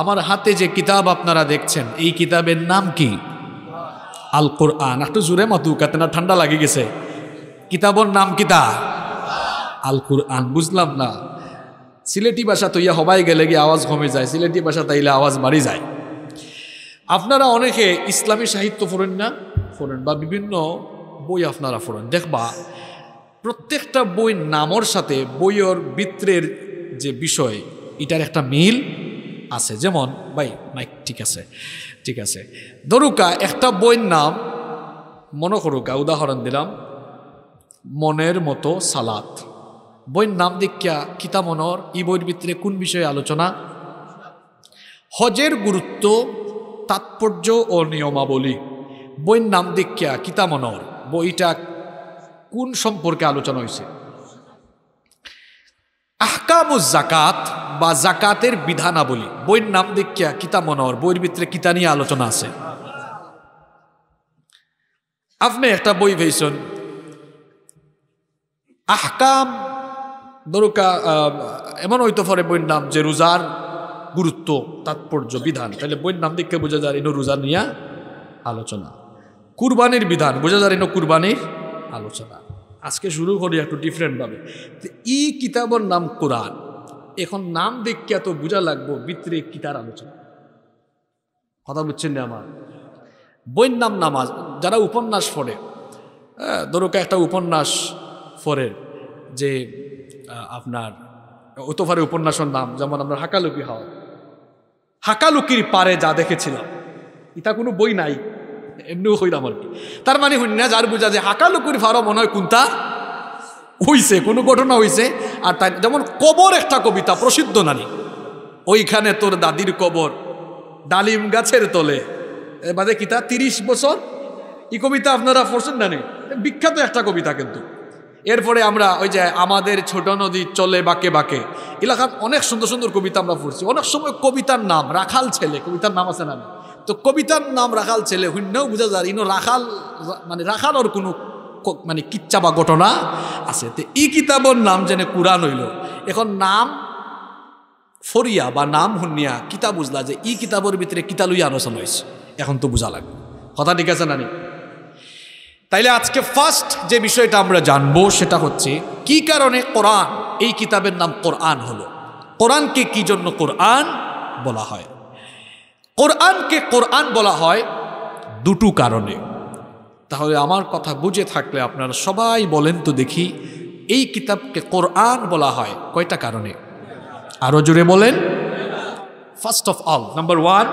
আমার হাতে যে কিতাব আপনারা দেখছেন এই কিতাবের নাম কি আল কোরআন একটু জুড়ে মাতু কাতে না ঠান্ডা লাগে গেছে কিতাবর নাম কিতা আল কোরআন বুঝলাম না সিলেটি ভাষা তো ইয়া হবাই গেলে গিয়ে আওয়াজ কমে যায় সিলেটি ভাষা তাইলে আওয়াজ বাড়ি যায় আপনারা অনেকে ইসলামী সাহিত্য ফোরেন না ফোরেন বা বিভিন্ন বই আপনারা ফোরেন দেখবা প্রত্যেকটা বই নামর সাথে বইয়ের বৃত্তের যে বিষয় এটার একটা মিল আছে যেমন ভাই মাইক ঠিক আছে ঠিক আছে দরুকা একটা বইয়ের নাম মনে করুকা উদাহরণ দিলাম মনের মতো সালাত বইয়ের নাম দেখিয়া কিতা মনর ই বইয়ের ভিতরে কোন বিষয়ে আলোচনা হজের গুরুত্ব তাৎপর্য ও নিয়মাবলী বইয়ের নাম দেখিয়া কিতা মনর বইটা কোন সম্পর্কে আলোচনা হয়েছে ও জাকাত বা জাকাতের বিধানাবলী বইয়ের নাম দেখিয়া কিতা মনোর বইয়ের ভিতরে কিতা নিয়ে আলোচনা আছে আপনি একটা বই পেয়েছেন আহকাম দরুকা এমন হইতে পারে বইয়ের নাম যে রোজার গুরুত্ব তাৎপর্য বিধান তাহলে বইয়ের নাম দেখে বোঝা যায় এনো রোজা নিয়ে আলোচনা কুরবানির বিধান বোঝা যায় এনো কুরবানির আলোচনা আজকে শুরু করি একটু ডিফারেন্টভাবে ই কিতাবর নাম কোরআন এখন নাম দেখিয়া তো বোঝা লাগবো বিত্রে কিতার আলোচনা কথা বুঝছেন না আমার বইয়ের নাম নামাজ যারা উপন্যাস পড়ে হ্যাঁ, ধরুকে একটা উপন্যাস পড়ে যে আপনার ওতোফারে উপন্যাসের নাম যেমন আমরা হাকালুকি হওয়া হাকালুকির পারে যা দেখেছিলাম এটা কোনো বই নাই এমনিও কইলাম আর কি তার মানে না যার বুঝা যে হাঁকা করে ফারো মনে হয় কোনটা হইছে কোনো ঘটনা হইছে আর তাই যেমন কবর একটা কবিতা প্রসিদ্ধ নারী ওইখানে তোর দাদির কবর ডালিম গাছের তলে বাদে কিতা তিরিশ বছর এই কবিতা আপনারা পড়ছেন না বিখ্যাত একটা কবিতা কিন্তু এরপরে আমরা ওই যে আমাদের ছোট নদী চলে বাঁকে বাঁকে এলাকার অনেক সুন্দর সুন্দর কবিতা আমরা পড়ছি অনেক সময় কবিতার নাম রাখাল ছেলে কবিতার নাম আছে না তো কবিতার নাম রাখাল ছেলে শূন্যও বুঝা যায় ইনো রাখাল মানে রাখাল ওর কোনো মানে কিচ্ছা বা ঘটনা আছে তো ই কিতাবর নাম যেন কুরআন হইল এখন নাম ফরিয়া বা নাম হুনিয়া কিতাব বুঝলা যে ই কিতাবর ভিতরে কিতা লইয়া আলোচনা হয়েছে এখন তো বুঝা লাগবে কথা ঠিক আছে নানি তাইলে আজকে ফার্স্ট যে বিষয়টা আমরা জানবো সেটা হচ্ছে কি কারণে কোরআন এই কিতাবের নাম কোরআন হলো কোরআনকে কি জন্য কোরআন বলা হয় কোরআনকে কোরআন বলা হয় দুটো কারণে তাহলে আমার কথা বুঝে থাকলে আপনারা সবাই বলেন তো দেখি এই কিতাবকে কোরআন বলা হয় কয়টা কারণে আরও জোরে বলেন first of all number one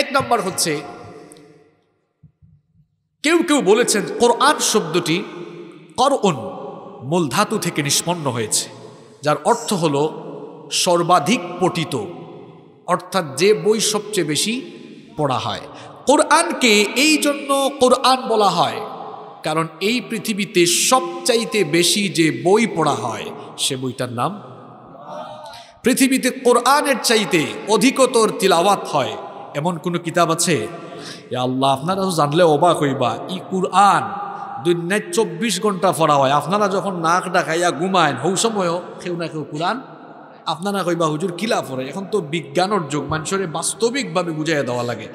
এক নম্বর হচ্ছে কেউ কেউ বলেছেন কোরআন শব্দটি করণ মূল ধাতু থেকে নিষ্পন্ন হয়েছে যার অর্থ হল সর্বাধিক পটিত অর্থাৎ যে বই সবচেয়ে বেশি পড়া হয় কোরআনকে এই জন্য কোরআন বলা হয় কারণ এই পৃথিবীতে সবচাইতে বেশি যে বই পড়া হয় সে বইটার নাম পৃথিবীতে কোরআনের চাইতে অধিকতর তিলাওয়াত হয় এমন কোনো কিতাব আছে আল্লাহ আপনারা জানলে অবাক হইবা ই কুরআন দুনিয়ায় চব্বিশ ঘন্টা পড়া হয় আপনারা যখন নাক ডাকাইয়া ঘুমায় হৌ সময়ও কেউ না কেউ কোরআন আপনারা কইবা হুজুর কিলা পরে এখন তো বিজ্ঞানর যুগ মানুষের বাস্তবিকভাবে বুঝাইয়া দেওয়া লাগে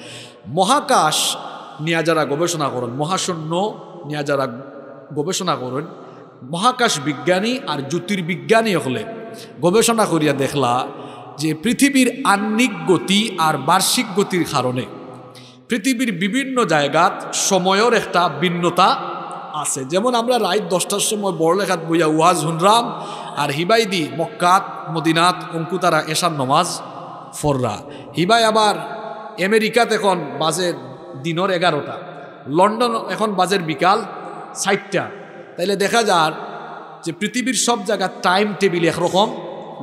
মহাকাশ নিয়ে যারা গবেষণা করেন মহাশূন্য নিয়ে যারা গবেষণা করেন মহাকাশ বিজ্ঞানী আর জ্যোতির্বিজ্ঞানী হলে গবেষণা করিয়া দেখলা যে পৃথিবীর আহ্নিক গতি আর বার্ষিক গতির কারণে পৃথিবীর বিভিন্ন জায়গাত সময়ের একটা ভিন্নতা আছে যেমন আমরা রাত দশটার সময় বড়লেখাত বইয়া ওয়াজ হুনরাম আর হিবাই দি মক্কাত মদিনাত অঙ্কুতারা তারা এশার নমাজ ফররা হিবাই আবার আমেরিকাত এখন বাজে দিনর এগারোটা লন্ডন এখন বাজের বিকাল সাইটটা তাইলে দেখা যার যে পৃথিবীর সব জায়গার টাইম টেবিল একরকম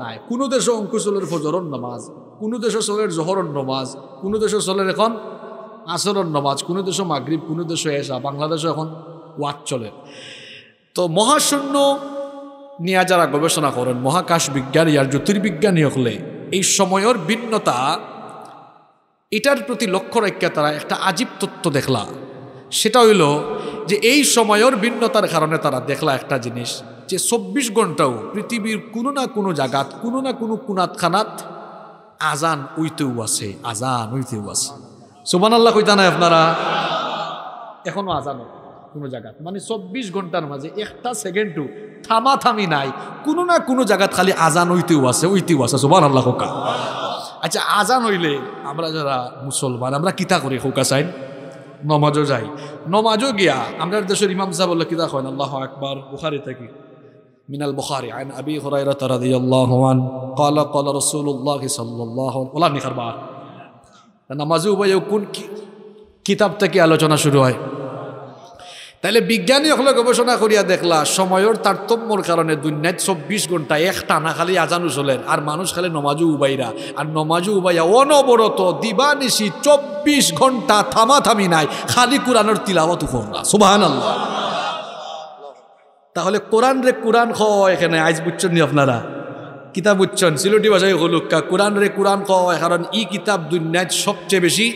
নাই কোনো দেশও অঙ্কুশলের ফজরন নমাজ কোনো দেশে চলের জহরন নমাজ কোনো দেশে চলের এখন আসরন নমাজ কোনো দেশে মাগরীব কোনো দেশে এসা বাংলাদেশে এখন ওয়াট চলে তো মহাশূন্য নিয়ে যারা গবেষণা করেন মহাকাশ বিজ্ঞানী আর জ্যোতির্বিজ্ঞানী হলে এই সময়ের ভিন্নতা এটার প্রতি লক্ষ্য রেখে তারা একটা আজীব তত্ত্ব দেখলা সেটা হইল যে এই সময়ের ভিন্নতার কারণে তারা দেখলা একটা জিনিস যে চব্বিশ ঘন্টাও পৃথিবীর কোনো না কোনো জাগাত কোনো না কোনো কুনাত খানাত আজান উইতেও আছে আজান উইতেও আছে সুবান আল্লাহ কইতা না আপনারা এখনও আজান কোনো জায়গা মানে চব্বিশ ঘন্টার মাঝে একটা সেকেন্ডও থামা থামি নাই কোনো না কোনো জায়গাত খালি আজান ওইতেও আছে ওইতেও আছে সোমান আল্লাহ হোকা আচ্ছা আজান হইলে আমরা যারা মুসলমান আমরা কিতা করি হোকা চাইন নমাজও যাই নমাজও গিয়া আমরা দেশের ইমাম সাহেব বললে কিতা হয় আল্লাহ আকবার বুখারে থাকি من البخاري عن أبي هريرة رضي الله عنه قال قال رسول الله صلى الله عليه وسلم নামাজে উভয় কোন কিতাব থেকে আলোচনা শুরু হয় তাহলে বিজ্ঞানী হলে গবেষণা করিয়া দেখলা সময়ের তারতম্যর কারণে দুনিয়ায় চব্বিশ ঘন্টা এক টানা খালি আজানু চলেন আর মানুষ খালি নমাজু উবাইরা আর নমাজু উবাইয়া অনবরত দিবানিশি চব্বিশ ঘন্টা থামা থামি নাই খালি কোরআনের তিলাবত করলা সুবাহান আল্লাহ তাহলে কোরআন রে কোরআন খ এখানে আজ বুঝছেন নি আপনারা কিতাব বুঝছেন সিলেটি ভাষায় হলুক্কা কোরআন রে কোরআন খ কারণ ই কিতাব দুনিয়ায় সবচেয়ে বেশি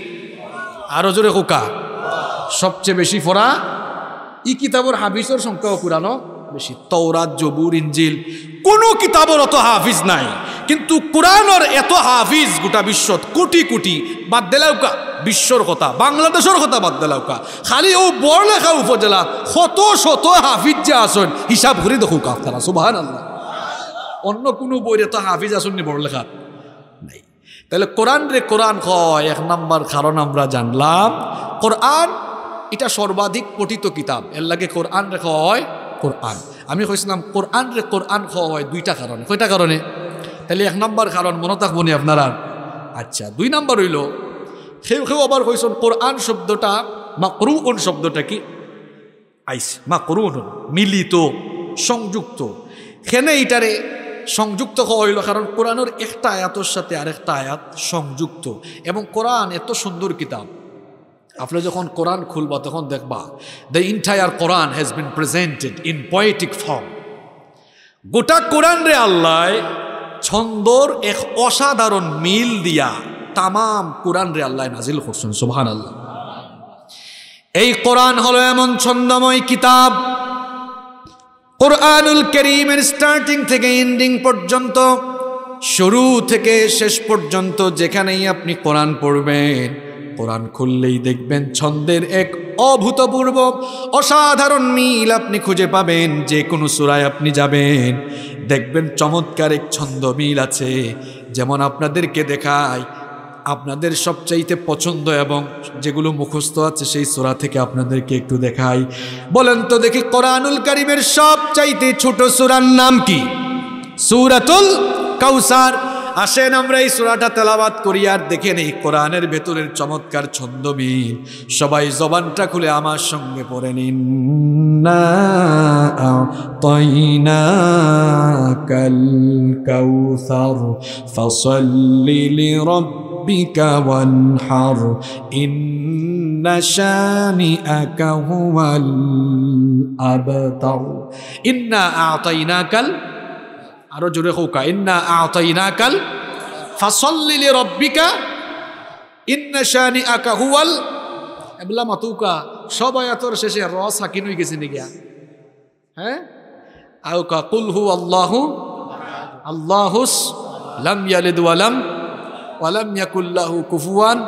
আরো জোরে কোকা সবচেয়ে বেশি ফোরা ই কিতাবর হাফিজর সংখ্যাও কুরানো বেশি তৌরাত জবুর ইঞ্জিল কোনো কিতাবর অত হাফিজ নাই কিন্তু কোরআনর এত হাফিজ গোটা বিশ্বত কোটি কোটি বাদ দেলাউকা বিশ্বর কথা বাংলাদেশের কথা বাদ দেলাউকা খালি ও বড়লেখা উপজেলা শত শত হাফিজ যে আসন হিসাব করে দেখো আপনারা সুবাহান আল্লাহ অন্য কোনো বই এত হাফিজ আসন নি বড়লেখা নাই তাহলে কোরআন রে কোরআন কয় এক নাম্বার কারণ আমরা জানলাম কোরআন এটা সর্বাধিক পঠিত কিতাব এর লাগে কোরআন রেখা হয় কোরআন আমি কইছিলাম কোরআন রে কোরআন খাওয়া হয় দুইটা কারণে কয়টা কারণে তাহলে এক নম্বর কারণ মনে থাকবনি আপনারা আচ্ছা দুই নম্বর হইল সেও সেও আবার কইছেন কোরআন শব্দটা মা মাকরুন শব্দটা কি আইস মা অন মিলিত সংযুক্ত খেনে এটারে সংযুক্ত হইল কারণ কোরআনের একটা আয়াতের সাথে আরেকটা আয়াত সংযুক্ত এবং কোরআন এত সুন্দর কিতাব আপনি যখন কোরআন খুলবা তখন দেখবা the entire Quran has been presented in poetic form গোটা কোরআন রে আল্লাহ ছন্দর এক অসাধারণ মিল দিয়া তামাম কোরআন রে আল্লাহ নাজিল করছেন সুহান আল্লাহ এই কোরআন হলো এমন ছন্দময় কিতাব কোরআনুল করিমের স্টার্টিং থেকে এন্ডিং পর্যন্ত শুরু থেকে শেষ পর্যন্ত যেখানেই আপনি কোরআন পড়বেন কোরআন খুললেই দেখবেন ছন্দের এক অভূতপূর্ব অসাধারণ মিল আপনি খুঁজে পাবেন যে কোনো সুরায় আপনি যাবেন দেখবেন চমৎকার এক ছন্দ মিল আছে যেমন আপনাদেরকে দেখায় আপনাদের সবচাইতে পছন্দ এবং যেগুলো মুখস্থ আছে সেই সোরা থেকে আপনাদেরকে একটু দেখাই বলেন তো দেখি কোরআনুল কারিমের সবচাইতে ছোট সুরার নাম কি সুরাতুল কাউসার আসেন আমরা এই সুরাটা তেলাবাদ করি আর দেখে নেই কোরআনের ভেতরের চমৎকার ছন্দবীর সবাই জবানটা খুলে আমার সঙ্গে পড়ে নিন কাল কাউসার ফসল্লি রব আরো জোরে হৌকা ইন্না আতাইনা কাল ফাসল্লিলে রব্বিকা ইন্না শানি আকা হুয়াল এবলা মাতুকা সব আয়াতর শেষে র সাকিন হই গেছে নিগা হ্যাঁ কা কুল হু আল্লাহু আল্লাহুস লাম ইয়ালিদ লাম ইয়াকুল লাহু কুফুয়ান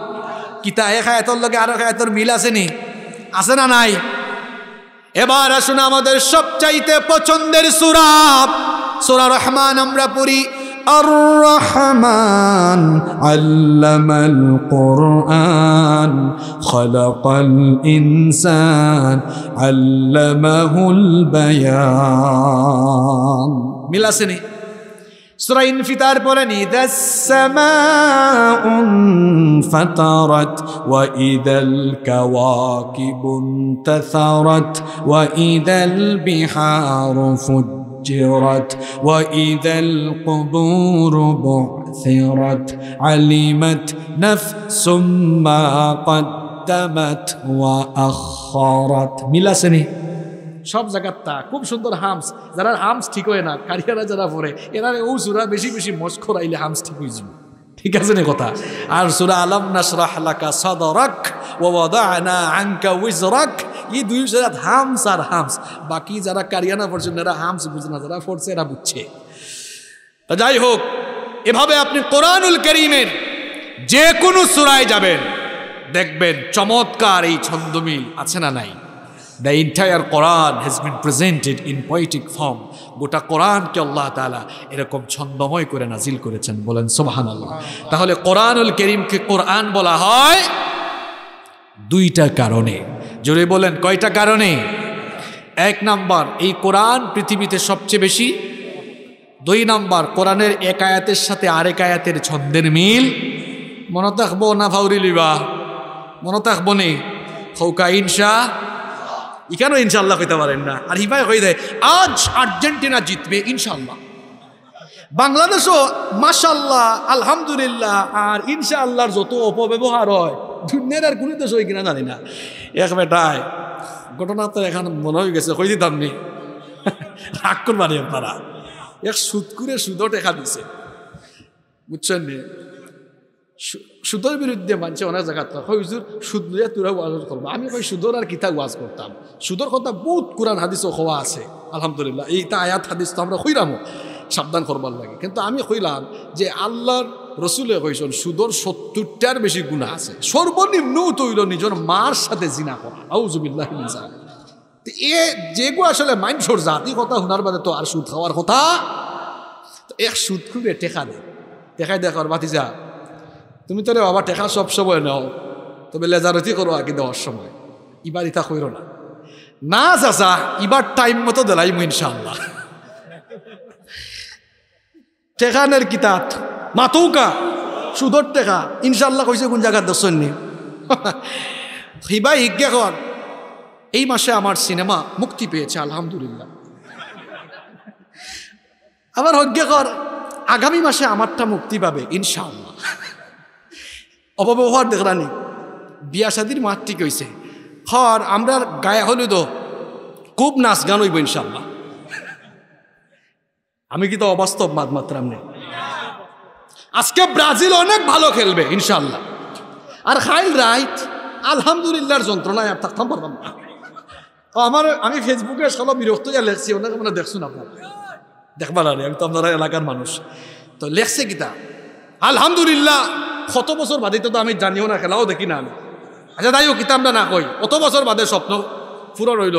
কিতা এক আয়াতর লগে আরো আয়াতর মিল আছে নি আছে না নাই এবার আসুন আমাদের সবচাইতে পছন্দের সূরা سورة الرحمن أمرا بوري الرحمن علم القرآن خلق الإنسان علمه البيان ملا سني سورة انفتار بولاني ذا السماء انفطرت وإذا الكواكب انتثرت وإذا البحار فجرت فجرت وإذا القبور بعثرت علمت نفس ما قدمت وأخرت ملاسني সব জায়গার তা খুব সুন্দর হামস যারা হামস ঠিক হয় না কারিয়ারা যারা পড়ে এরা ও সুরা বেশি বেশি মস্কর আইলে হামস ঠিক হয়ে যাবে ঠিক আছে না কথা আর সুরা আলম নাসরাহ লাকা সাদরাক ওয়াদানা আনকা উইজরাক এই দুই সেরা হামস আর হামস বাকি যারা কারিয়ানা পড়ছে এরা হামস বুঝে না যারা পড়ছে এরা বুঝছে তা যাই হোক এভাবে আপনি কোরআনুল করিমের যে কোনো সুরায় যাবেন দেখবেন চমৎকার এই ছন্দমিল আছে না নাই the entire Quran has been presented in poetic form গোটা কোরআনকে আল্লাহ তালা এরকম ছন্দময় করে নাজিল করেছেন বলেন সোবাহান আল্লাহ তাহলে কোরআনুল করিমকে কোরআন বলা হয় দুইটা কারণে জোরে বলেন কয়টা কারণে এক নাম্বার এই কোরআন পৃথিবীতে সবচেয়ে বেশি দুই নাম্বার কোরআনের এক আয়াতের সাথে আরেক আয়াতের ছন্দের মিল মনে থাকবো না ভাউরি লিবা মনে থাকবো নেই হৌকা ইনসা ইখানেও ইনশাল্লাহ হইতে পারেন না আর হিফায় হয়ে দেয় আজ আর্জেন্টিনা জিতবে ইনশাল্লাহ বাংলাদেশও মাসাল্লাহ আলহামদুলিল্লাহ আর ইনশাআল্লাহর যত অপব্যবহার হয় দুনিয়ার আর কোনো দেশ হয় কিনা জানি না এক বেটায় ঘটনা তো এখন মনে হয়ে গেছে হয়ে দিতাম নি রাগ করবানি আপনারা এক সুদ করে সুদও টেকা দিছে বুঝছেন নি সুদর বিরুদ্ধে মানছে অনেক জায়গাত হয় হুজুর সুদ লইয়া তোরা ওয়াজ করবো আমি কই সুদর আর কিতা ওয়াজ করতাম সুদর কথা বহুত কোরআন হাদিসও হওয়া আছে আলহামদুলিল্লাহ এইটা আয়াত হাদিস তো আমরা হইরামো সাবধান করবার লাগে কিন্তু আমি কইলাম যে আল্লাহর রসুলে কইছেন সুদর সত্তরটার বেশি গুণা আছে সর্বনিম্ন তৈল নিজের মার সাথে জিনা করা আউজুবিল্লাহ এ যেগু আসলে মানুষের জাতি কথা শোনার বাদে তো আর সুদ খাওয়ার কথা এক সুদ খুবই টেকা দেয় টেকাই দেখার বাতি যা তুমি তো রে বাবা টেকা সব সময় নাও তবে লেজারতি করো আগে দেওয়ার সময় ইবার ইতা কইরো না না চাচা ইবার টাইম মতো দিলাই ইনশাল্লাহ টেকানের কিতাব মাতুকা সুদর টেকা ইনশাল্লাহ কইছে কোন জায়গার দর্শন নেই হিবা কর এই মাসে আমার সিনেমা মুক্তি পেয়েছে আলহামদুলিল্লাহ আবার অজ্ঞাকর আগামী মাসে আমারটা মুক্তি পাবে ইনশাআল্লাহ অপব্যবহার দেখলানি বিয়া সাদির মাঠ ঠিক হয়েছে হর আমরা গায়ে হলুদ খুব নাচ গান হইব ইনশাল্লাহ আমি কি তো অবাস্তব মাত মাত্রাম নেই আজকে ব্রাজিল অনেক ভালো খেলবে ইনশাল্লাহ আর হাইল রাইট আলহামদুলিল্লাহর যন্ত্রণায় আর থাকতাম পারবাম না আমার আমি ফেসবুকে সব বিরক্ত যা লেখছি অনেক মানে দেখছুন আপনার দেখবার আরে আমি তো আপনারা এলাকার মানুষ তো লেখছে গীতা আলহামদুলিল্লাহ কত বছর বাদে তো আমি জানিও না খেলাও দেখি না আমি আচ্ছা তাইও আমরা না কই কত বছর বাদে স্বপ্ন পুরো রইল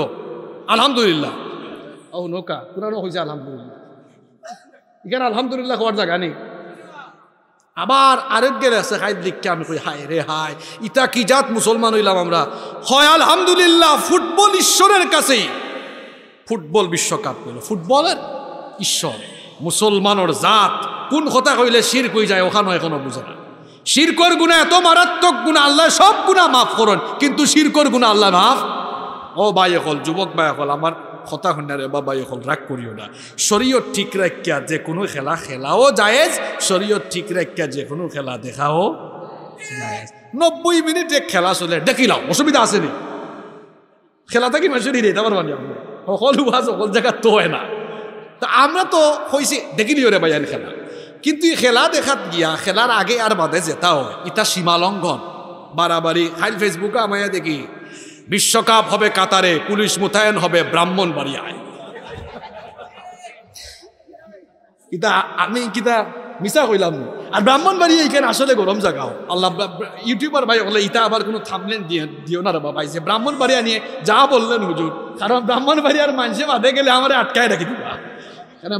আলহামদুলিল্লাহ ও নৌকা পুরানো হয়েছে আলহামদুলিল্লাহ এখানে আলহামদুলিল্লাহ হওয়ার জায়গা নেই আবার আরেক গেলে আছে হাই লিখকে আমি কই হায় রে হায় ইটা কি জাত মুসলমান হইলাম আমরা হয় আলহামদুলিল্লাহ ফুটবল ঈশ্বরের কাছেই ফুটবল বিশ্বকাপ হইল ফুটবলের ঈশ্বর মুসলমানের জাত কোন কথা কইলে শির কই যায় ওখানে এখনো বুঝে না শিরকর গুণা এত মারাত্মক গুণা আল্লাহ সব গুণা মাফ করুন কিন্তু শিরকর গুণা আল্লাহ মাফ ও ভাই এখন যুবক ভাই এখন আমার কথা হইনা রে বাবা এখন রাগ করিও না শরীয়ত ঠিক রাখিয়া যে কোনো খেলা খেলাও জায়েজ শরীয়ত ঠিক রাখিয়া যে কোনো খেলা দেখাও নব্বই মিনিট যে খেলা চলে দেখিলাও অসুবিধা আছে নি খেলা থাকি মানুষের দিয়ে তারপর মানে সকল উহা সকল জায়গা তো হয় না তা আমরা তো হয়েছি দেখিলিও রে বাইয়ান খেলা কিন্তু খেলা দেখাত গিয়া খেলার আগে আর বাদে যেতা হয় এটা সীমালঙ্ঘন বাড়াবাড়ি খাইল ফেসবুকে আমায় দেখি বিশ্বকাপ হবে কাতারে পুলিশ মোতায়েন হবে ব্রাহ্মণ বাড়িয়ায় কিতা আমি কিতা মিশা হইলাম আর বাড়ি এইখানে আসলে গরম জাগাও আল্লাহ ইউটিউবার ভাই বলে ইতা আবার কোনো থামলেন দিয়ে দিও না বাবা ভাই যে বাড়িয়া নিয়ে যা বললেন হুজুর কারণ ব্রাহ্মণবাড়িয়ার মানুষে বাঁধে গেলে আমার আটকায় রাখি দিবা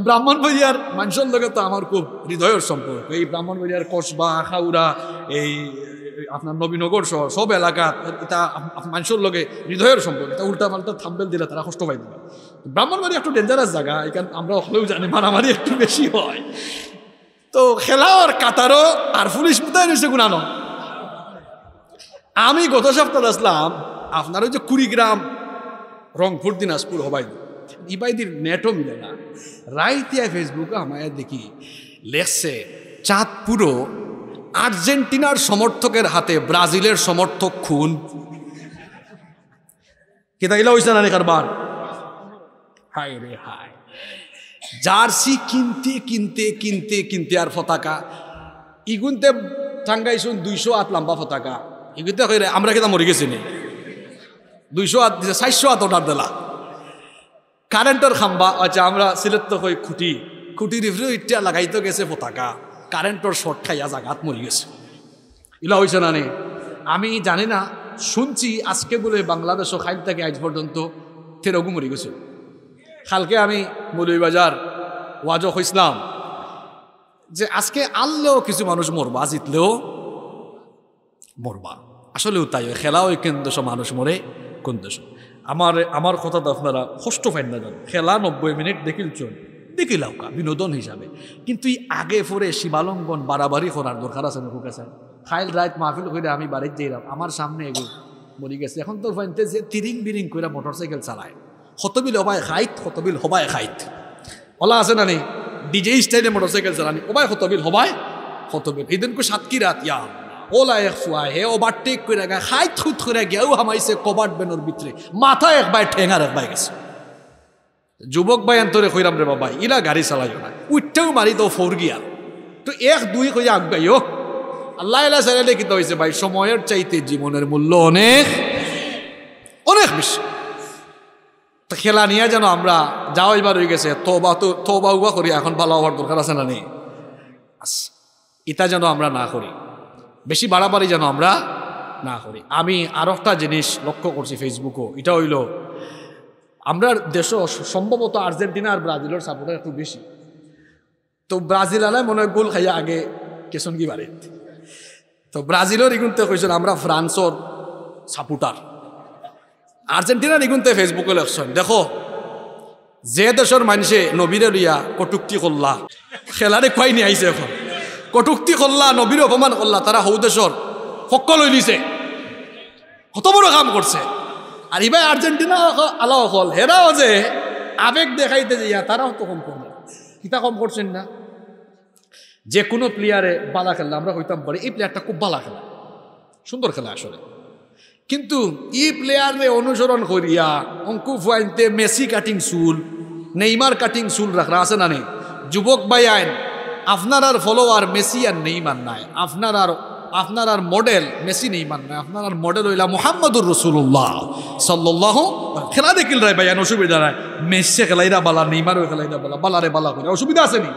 ব্রাহ্মণ বাড়িয়ার মানুষের লোকের তো আমার খুব হৃদয়ের সম্পর্ক এই বাড়িয়ার কসবা খাউরা এই আপনার নবীনগর সহ সব এলাকা এটা মানুষের লগে হৃদয়ের সম্পর্ক এটা উল্টা পাল্টা থাম্বেল দিলে তারা কষ্ট পাই দেবে ব্রাহ্মণবাড়ি একটু ডেঞ্জারাস জায়গা এখানে আমরা হলেও জানি মারামারি একটু বেশি হয় তো খেলার কাতারও আর পুলিশ কোথায় রয়েছে গুণান আমি গত সপ্তাহ আসলাম আপনার ওই যে কুড়িগ্রাম রংপুর দিনাজপুর হবাইদি ইবাইদির নেটও মিলে না রাইতিয়া ফেসবুকে আমায় দেখি লেখছে চাঁদপুরও আর্জেন্টিনার সমর্থকের হাতে ব্রাজিলের সমর্থক খুন কেতা এলা হয়েছে না কারবার হায় রে জার্সি কিনতে কিনতে কিনতে কিনতে আর ফতাকা ইগুনতে টাঙ্গাইছুন দুইশো হাত লম্বা ফতাকা এগুলোতে হয়ে আমরা কেতা মরে গেছি নি দুইশো হাত দিছে চারশো হাত অর্ডার দিলা কারেন্টের খাম্বা আচ্ছা আমরা সিলেট তো হই খুঁটি খুঁটির ইটা লাগাইতে গেছে ফতাকা কারেন্টর শর্ট আজ জাগাত মরি গেছে ইলা হয়েছে না আমি জানি না শুনছি আজকে বলে বাংলাদেশ ও খাইল থেকে আজ পর্যন্ত থেরগু মরি গেছে কালকে আমি মৌলবাজার ওয়াজক ইসলাম যে আজকে আনলেও কিছু মানুষ মরবা জিতলেও মরবা আসলেও তাই খেলাও কেন দেশ মানুষ মরে কোন দেশ আমার আমার তো আপনারা কষ্ট পাইন না জানো খেলা নব্বই মিনিট দেখিল চল দেখি লাউকা বিনোদন হিসাবে কিন্তু এই আগে ফরে শিবালঙ্গন বাড়াবাড়ি করার দরকার আছে না কাছে খাইল রাত মাহফিল করে আমি বাড়ির যাইলাম আমার সামনে এগো বলি গেছে এখন তোর ফাইনতে যে তিরিং বিরিং করে মোটর সাইকেল চালায় হতবিল হবায় খাইত হতবিল হবায় খাইত ওলা আছে না নেই ডিজে স্টাইলে মোটর সাইকেল চালানি ওবায় হতবিল হবায় হতবিল এই কো সাতকি রাত ইয়া ওলা এক ফুয়া হে ওভারটেক করে গায়ে খাইত খুঁত করে গেও হামাইছে কবাট বেনর ভিতরে মাথা এক বাই ঠেঙার এক বাই গেছে যুবক বায়ান তোরে কইরাম রে বাবা ইলা গাড়ি চালাইও না উঠতেও মারি তো ফোর গিয়া তো এক দুই কইয়া আগবাইও আল্লাহ আল্লাহ সালাইলে কিন্তু হয়েছে ভাই সময়ের চাইতে জীবনের মূল্য অনেক অনেক বেশি তো খেলা নিয়ে যেন আমরা যাও এবার হয়ে গেছে তোবা তো তোবা উবা করি এখন ভালো হওয়ার দরকার আছে না নেই ইটা যেন আমরা না করি বেশি বাড়াবাড়ি যেন আমরা না করি আমি আর একটা জিনিস লক্ষ্য করছি ফেসবুকও এটা হইল আমরা দেশ সম্ভবত আর্জেন্টিনা আর ব্রাজিলের সাপোর্ট একটু বেশি তো ব্রাজিল আলায় মনে হয় গোল খাইয়া আগে কেসন কি বাড়ি তো ব্রাজিলের ইগুনতে কইছেন আমরা ফ্রান্সর সাপোর্টার আর্জেন্টিনার ইগুনতে ফেসবুকে লেখছেন দেখো যে দেশের মানুষে নবীরে লইয়া কটুক্তি করলা খেলারে খুয়াই নিয়ে আইছে এখন কটুক্তি করলা নবীর অপমান করলা তারা হৌ দেশর সকল হইলিছে কত বড় কাম করছে আর এবার আর্জেন্টিনা আলাও হল হেরাও যে আবেগ দেখাইতে যাইয়া তারাও তো কম করবে কিতা কম করছেন না যে কোনো প্লেয়ারে বালা খেললে আমরা হইতাম পারি এই প্লেয়ারটা খুব বালা খেলা সুন্দর খেলা আসলে কিন্তু ই প্লেয়ারে অনুসরণ করিয়া অঙ্কু ফুয়াইনতে মেসি কাটিং সুল নেইমার কাটিং সুল রাখা আছে না নেই যুবক বাই আইন আপনার আর ফলোয়ার মেসি আর নেইমার নাই আপনার আর আপনার আর মডেল মেসি নেই মান না আপনার আর মডেল হইলা মোহাম্মদুর রসুল্লাহ সাল্লাহ খেলা দেখিল রায় ভাই অসুবিধা নাই মেসে খেলাইরা বালা নেইমারও খেলাইরা বালা বালারে বালা করে অসুবিধা আছে নি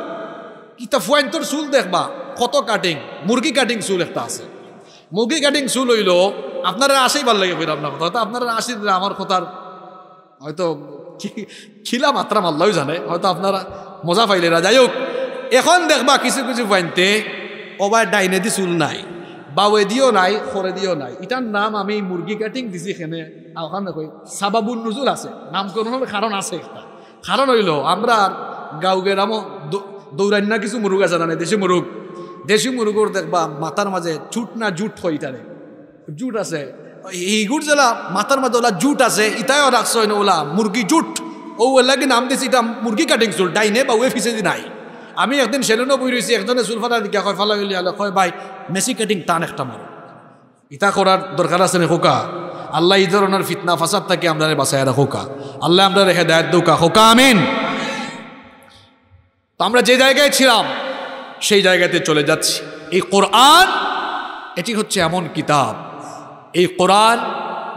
কিতা তোর চুল দেখবা কত কাটিং মুরগি কাটিং চুল একটা আছে মুরগি কাটিং চুল হইল আপনারা আসেই ভাল লাগে কইরা আপনার কথা হয়তো আপনারা আসি আমার কথার হয়তো খিলা মাত্রা মাল্লাও জানে হয়তো আপনারা মজা পাইলে না যাই হোক এখন দেখবা কিছু কিছু পয়েন্টে ওবার ডাইনে দি চুল নাই বাউয়ে দিও নাই খরে দিও নাই ইটার নাম আমি মুরগি কাটিং দিছি খেনে ওখানে কই সাবাবুল নজুল আছে নামকরণের কারণ আছে একটা কারণ হইল আমরা গাঁও গেরামও দৌড়ান্না কিছু মুরুগ আছে জানে দেশি মুরুগ দেশি মুরুগর দেখবা মাথার মাঝে ছুট না জুট হয় ইটারে জুট আছে এইগুর জেলা মাথার মাঝে ওলা জুট আছে ইটাও রাখছ হয় না ওলা মুরগি জুট ও ওলাকে নাম দিছি ইটা মুরগি কাটিং চুল ডাইনে বা ওয়ে ফিসে নাই আমি একদিন সেলুনও বই রয়েছি একজনে চুল ফাটা দিকে কয় ফালা কয় ভাই মেসি কেটিং তান একটা মরণ ইতা করার দরকার আছে হোকা আল্লাহ এই ধরনের ফিতনা ফাসাদ থাকে আমরা বাসায় হোকা আল্লাহ আমরা হেদায়ত দৌকা হোকা আমিন তো আমরা যে জায়গায় ছিলাম সেই জায়গাতে চলে যাচ্ছি এই কোরআন এটি হচ্ছে এমন কিতাব এই কোরআন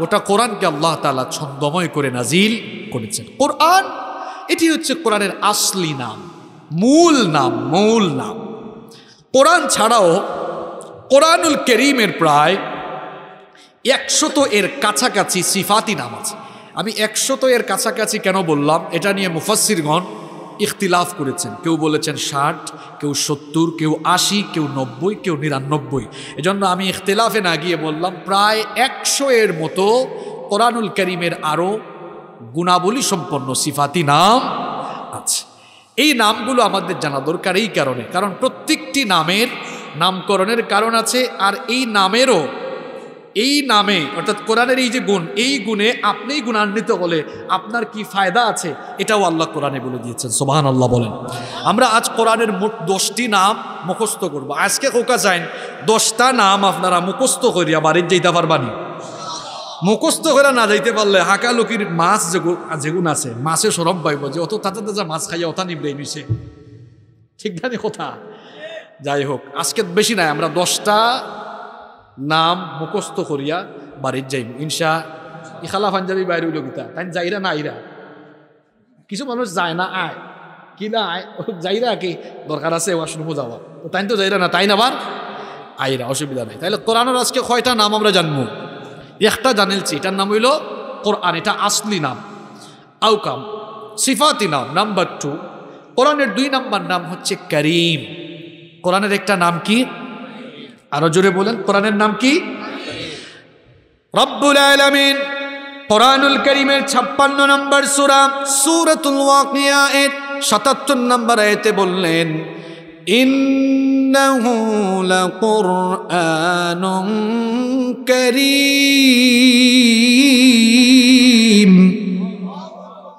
ওটা কোরআনকে আল্লাহ তালা ছন্দময় করে নাজিল করেছেন কোরআন এটি হচ্ছে কোরআনের আসলি নাম মূল নাম মূল নাম কোরআন ছাড়াও কোরআনুল কেরিমের প্রায় একশত এর কাছাকাছি সিফাতি নাম আছে আমি একশত এর কাছাকাছি কেন বললাম এটা নিয়ে মুফাসিরগণ ইখতিলাফ করেছেন কেউ বলেছেন ষাট কেউ সত্তর কেউ আশি কেউ নব্বই কেউ নিরানব্বই এজন্য আমি ইখতিলাফে না গিয়ে বললাম প্রায় একশো এর মতো কোরআনুল করিমের আরও গুণাবলী সম্পন্ন সিফাতি নাম আছে এই নামগুলো আমাদের জানা দরকার এই কারণে কারণ প্রত্যেকটি নামের নামকরণের কারণ আছে আর এই নামেরও এই নামে অর্থাৎ কোরআনের এই যে গুণ এই গুণে আপনিই গুণান্বিত হলে আপনার কি ফায়দা আছে এটাও আল্লাহ কোরআনে বলে দিয়েছেন সোবাহান আল্লাহ বলেন আমরা আজ কোরআনের মোট দশটি নাম মুখস্থ করব আজকে কোকা যাইন দশটা নাম আপনারা মুখস্থ করিয়া বাড়ির যেতে পারবানি মুখস্থ করে না যাইতে পারলে লোকির মাছ যেগুন আছে মাছে সরব পাইব যে অত তাজা তাজা মাছ খাইয়া অথা নিবড়ে নিছে ঠিক জানি কথা যাই হোক আজকে বেশি নাই আমরা দশটা নাম মুখস্থ করিয়া বাড়ির যাইব ইনশা ইখালা পাঞ্জাবি বাইরে উইল গীতা তাই যাইরা না আইরা কিছু মানুষ যায় না আয় কি না আয় যাইরা কি দরকার আছে ওয়াশরুমও যাওয়া তো তাই তো যাইরা না তাই না আবার আইরা অসুবিধা নাই তাহলে কোরআনের আজকে কয়টা নাম আমরা জানবো একটা জানিলছি এটার নাম হইল কোরআন এটা আসলি নাম আউকাম সিফাতি নাম নাম্বার টু কোরআনের দুই নাম্বার নাম হচ্ছে করিম কোরআনের একটা নাম কি আরো জোরে বলেন কোরআনের নাম কি রব্বুল আলমিন কোরআনুল করিমের ছাপ্পান্ন নম্বর সুরা সুরাতুল ওয়াকিয়া এর সাতাত্তর নম্বর আয়তে বললেন إنه لقرآن كريم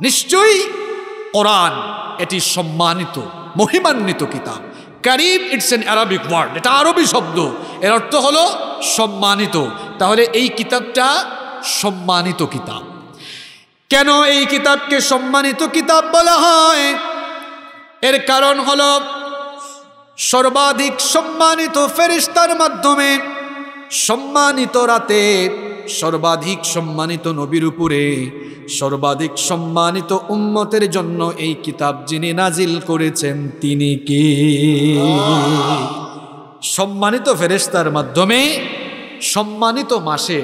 নিশ্চয়ই কোরআন এটি সম্মানিত মহিমান্বিত কিতাব কারিম ইটস এন অ্যারাবিক ওয়ার্ড এটা আরবি শব্দ এর অর্থ হলো সম্মানিত তাহলে এই কিতাবটা সম্মানিত কিতাব কেন এই কিতাবকে সম্মানিত কিতাব বলা হয় এর কারণ হল সর্বাধিক সম্মানিত ফেরিস্তার মাধ্যমে সম্মানিত রাতে সর্বাধিক সম্মানিত নবীর উপরে সর্বাধিক সম্মানিত উম্মতের জন্য এই কিতাব যিনি নাজিল করেছেন তিনি কে সম্মানিত ফেরেস্তার মাধ্যমে সম্মানিত মাসে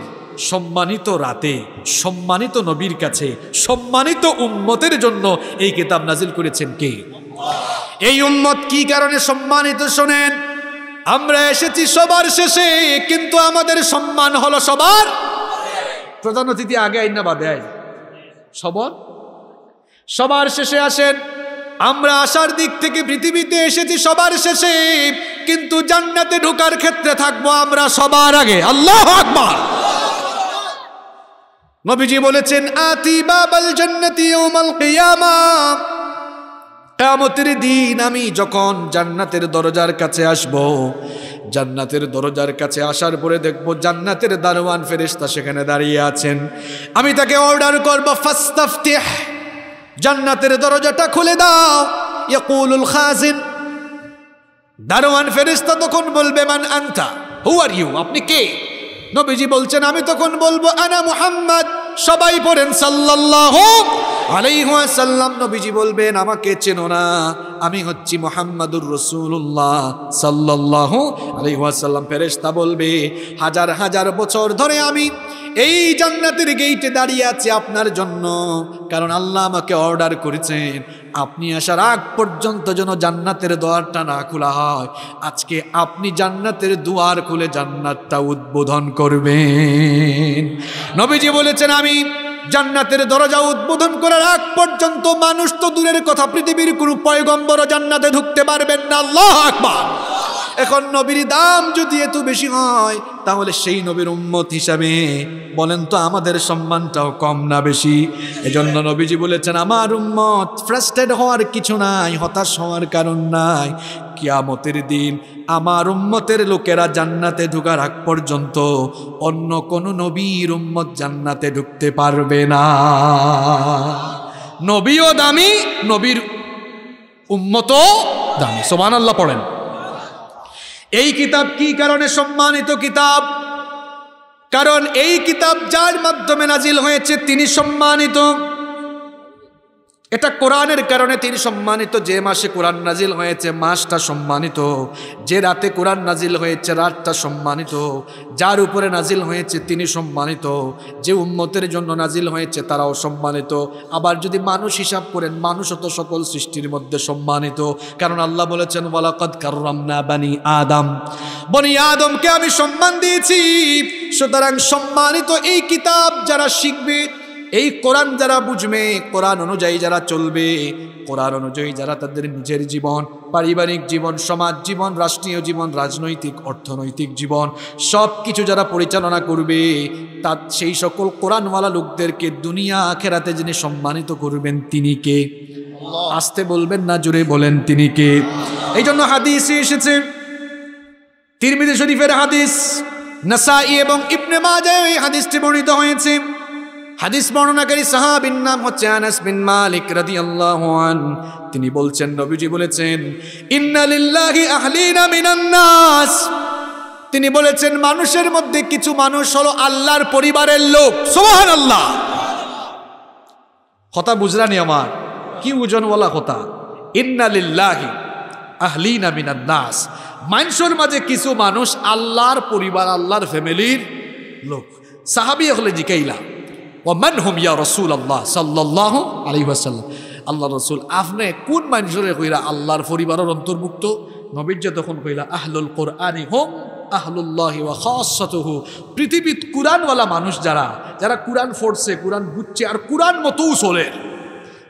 সম্মানিত রাতে সম্মানিত নবীর কাছে সম্মানিত উম্মতের জন্য এই কিতাব নাজিল করেছেন কে এই উম্মত কি কারণে সম্মানিত শোনেন আমরা এসেছি সবার শেষে কিন্তু আমাদের সম্মান হলো সবার প্রধান অতিথি আগে আইন না সবর সবার শেষে আসেন আমরা আসার দিক থেকে পৃথিবীতে এসেছি সবার শেষে কিন্তু জান্নাতে ঢোকার ক্ষেত্রে থাকবো আমরা সবার আগে আল্লাহ আকবার নবীজি বলেছেন আতি বাবাল জান্নাতি ইয়াউমাল কিয়ামা কেয়ামতের দিন আমি যখন জান্নাতের দরজার কাছে আসব জান্নাতের দরজার কাছে আসার পরে দেখব জান্নাতের দারোয়ান ফেরিস্তা সেখানে দাঁড়িয়ে আছেন আমি তাকে অর্ডার করব ফাস্তাফতে জান্নাতের দরজাটা খুলে দাও ইয়াকুলুল খাজিন দারোয়ান ফেরিস্তা তখন বলবে মান আনতা হু আর ইউ আপনি কে নবীজি বলছেন আমি তখন বলবো আনা মুহাম্মদ সবাই পড়েন সাল্লাহ আলাইহাসাল্লাম নবীজি বলবেন আমাকে চেনো না আমি হচ্ছি মোহাম্মদুর রসুল্লাহ সাল্লাহ আলাইহাসাল্লাম ফেরেস্তা বলবে হাজার হাজার বছর ধরে আমি এই জান্নাতের গেইটে দাঁড়িয়ে আছি আপনার জন্য কারণ আল্লাহ আমাকে অর্ডার করেছেন আপনি আসার আগ পর্যন্ত যেন জান্নাতের দোয়ারটা না খোলা হয় আজকে আপনি জান্নাতের দুয়ার খুলে জান্নাতটা উদ্বোধন করবেন নবীজি বলেছেন আমি জান্নাতের দরজা উদ্বোধন করার আগ পর্যন্ত মানুষ তো দূরের কথা পৃথিবীর কোনো পয়গম্বর জান্নাতে ঢুকতে পারবেন না আল্লাহ আকবার এখন নবীর দাম যদি এত বেশি হয় তাহলে সেই নবীর উম্মত হিসাবে বলেন তো আমাদের সম্মানটাও কম না বেশি এজন্য নবীজি বলেছেন আমার উম্মত ফ্রাস্টেড হওয়ার কিছু নাই হতাশ হওয়ার কারণ নাই কিয়ামতের দিন আমার উম্মতের লোকেরা জান্নাতে ঢুকার আগ পর্যন্ত অন্য কোনো নবীর উম্মত জান্নাতে ঢুকতে পারবে না নবীও দামি নবীর উম্মত দামি সোমান আল্লাহ পড়েন এই কিতাব কি কারণে সম্মানিত কিতাব কারণ এই কিতাব যার মাধ্যমে নাজিল হয়েছে তিনি সম্মানিত এটা কোরআনের কারণে তিনি সম্মানিত যে মাসে কোরআন নাজিল হয়েছে মাসটা সম্মানিত যে রাতে কোরআন নাজিল হয়েছে রাতটা সম্মানিত যার উপরে নাজিল হয়েছে তিনি সম্মানিত যে উন্মতের জন্য নাজিল হয়েছে তারাও সম্মানিত আবার যদি মানুষ হিসাব করেন মানুষও তো সকল সৃষ্টির মধ্যে সম্মানিত কারণ আল্লাহ বলেছেন ওয়ালাকদ কাররামনা বানি আদম বনি আদমকে আমি সম্মান দিয়েছি সুতরাং সম্মানিত এই কিতাব যারা শিখবে এই কোরআন যারা বুঝবে কোরআন অনুযায়ী যারা চলবে কোরআন অনুযায়ী যারা তাদের নিজের জীবন পারিবারিক জীবন সমাজ জীবন রাষ্ট্রীয় জীবন রাজনৈতিক অর্থনৈতিক জীবন সব কিছু যারা পরিচালনা করবে তার সেই সকল কোরআনওয়ালা লোকদেরকে দুনিয়া আখেরাতে যিনি সম্মানিত করবেন তিনি কে আসতে বলবেন না জুড়ে বলেন তিনি কে এই জন্য হাদিস এসেছে তিরমিদি শরীফের হাদিস নাসাই এবং ইবনে মাজায় এই হাদিসটি বর্ণিত হয়েছে হাদিস বর্ণনাকারী সাহাবিন নাম হচ্ছে আনাস বিন মালিক রাদিয়াল্লাহু আন তিনি বলছেন নবীজি বলেছেন ইন্নালিল্লাহি আহলিনা মিনান নাস তিনি বলেছেন মানুষের মধ্যে কিছু মানুষ হলো আল্লাহর পরিবারের লোক সুবহানাল্লাহ কথা বুঝলানি আমার কি ওজনওয়ালা কথা ইন্নালিল্লাহি আহলিনা মিনান নাস মানুষের মাঝে কিছু মানুষ আল্লাহর পরিবার আল্লাহর ফ্যামিলির লোক সাহাবি হলে জিকাইলা ওমান হোমিয়া রসুল আল্লাহ সাল্লাহ আলহিহাসাল্লাম আল্লাহ রসুল আপনি কোন মানুষরে কইরা আল্লাহর পরিবারের অন্তর্ভুক্ত নবীর্য তখন কইলা আহলুল কোরআনি হোম আহলুল্লাহ পৃথিবীত কোরআনওয়ালা মানুষ যারা যারা কোরআন ফোরছে কোরআন বুঝছে আর কোরআন মতোও চলে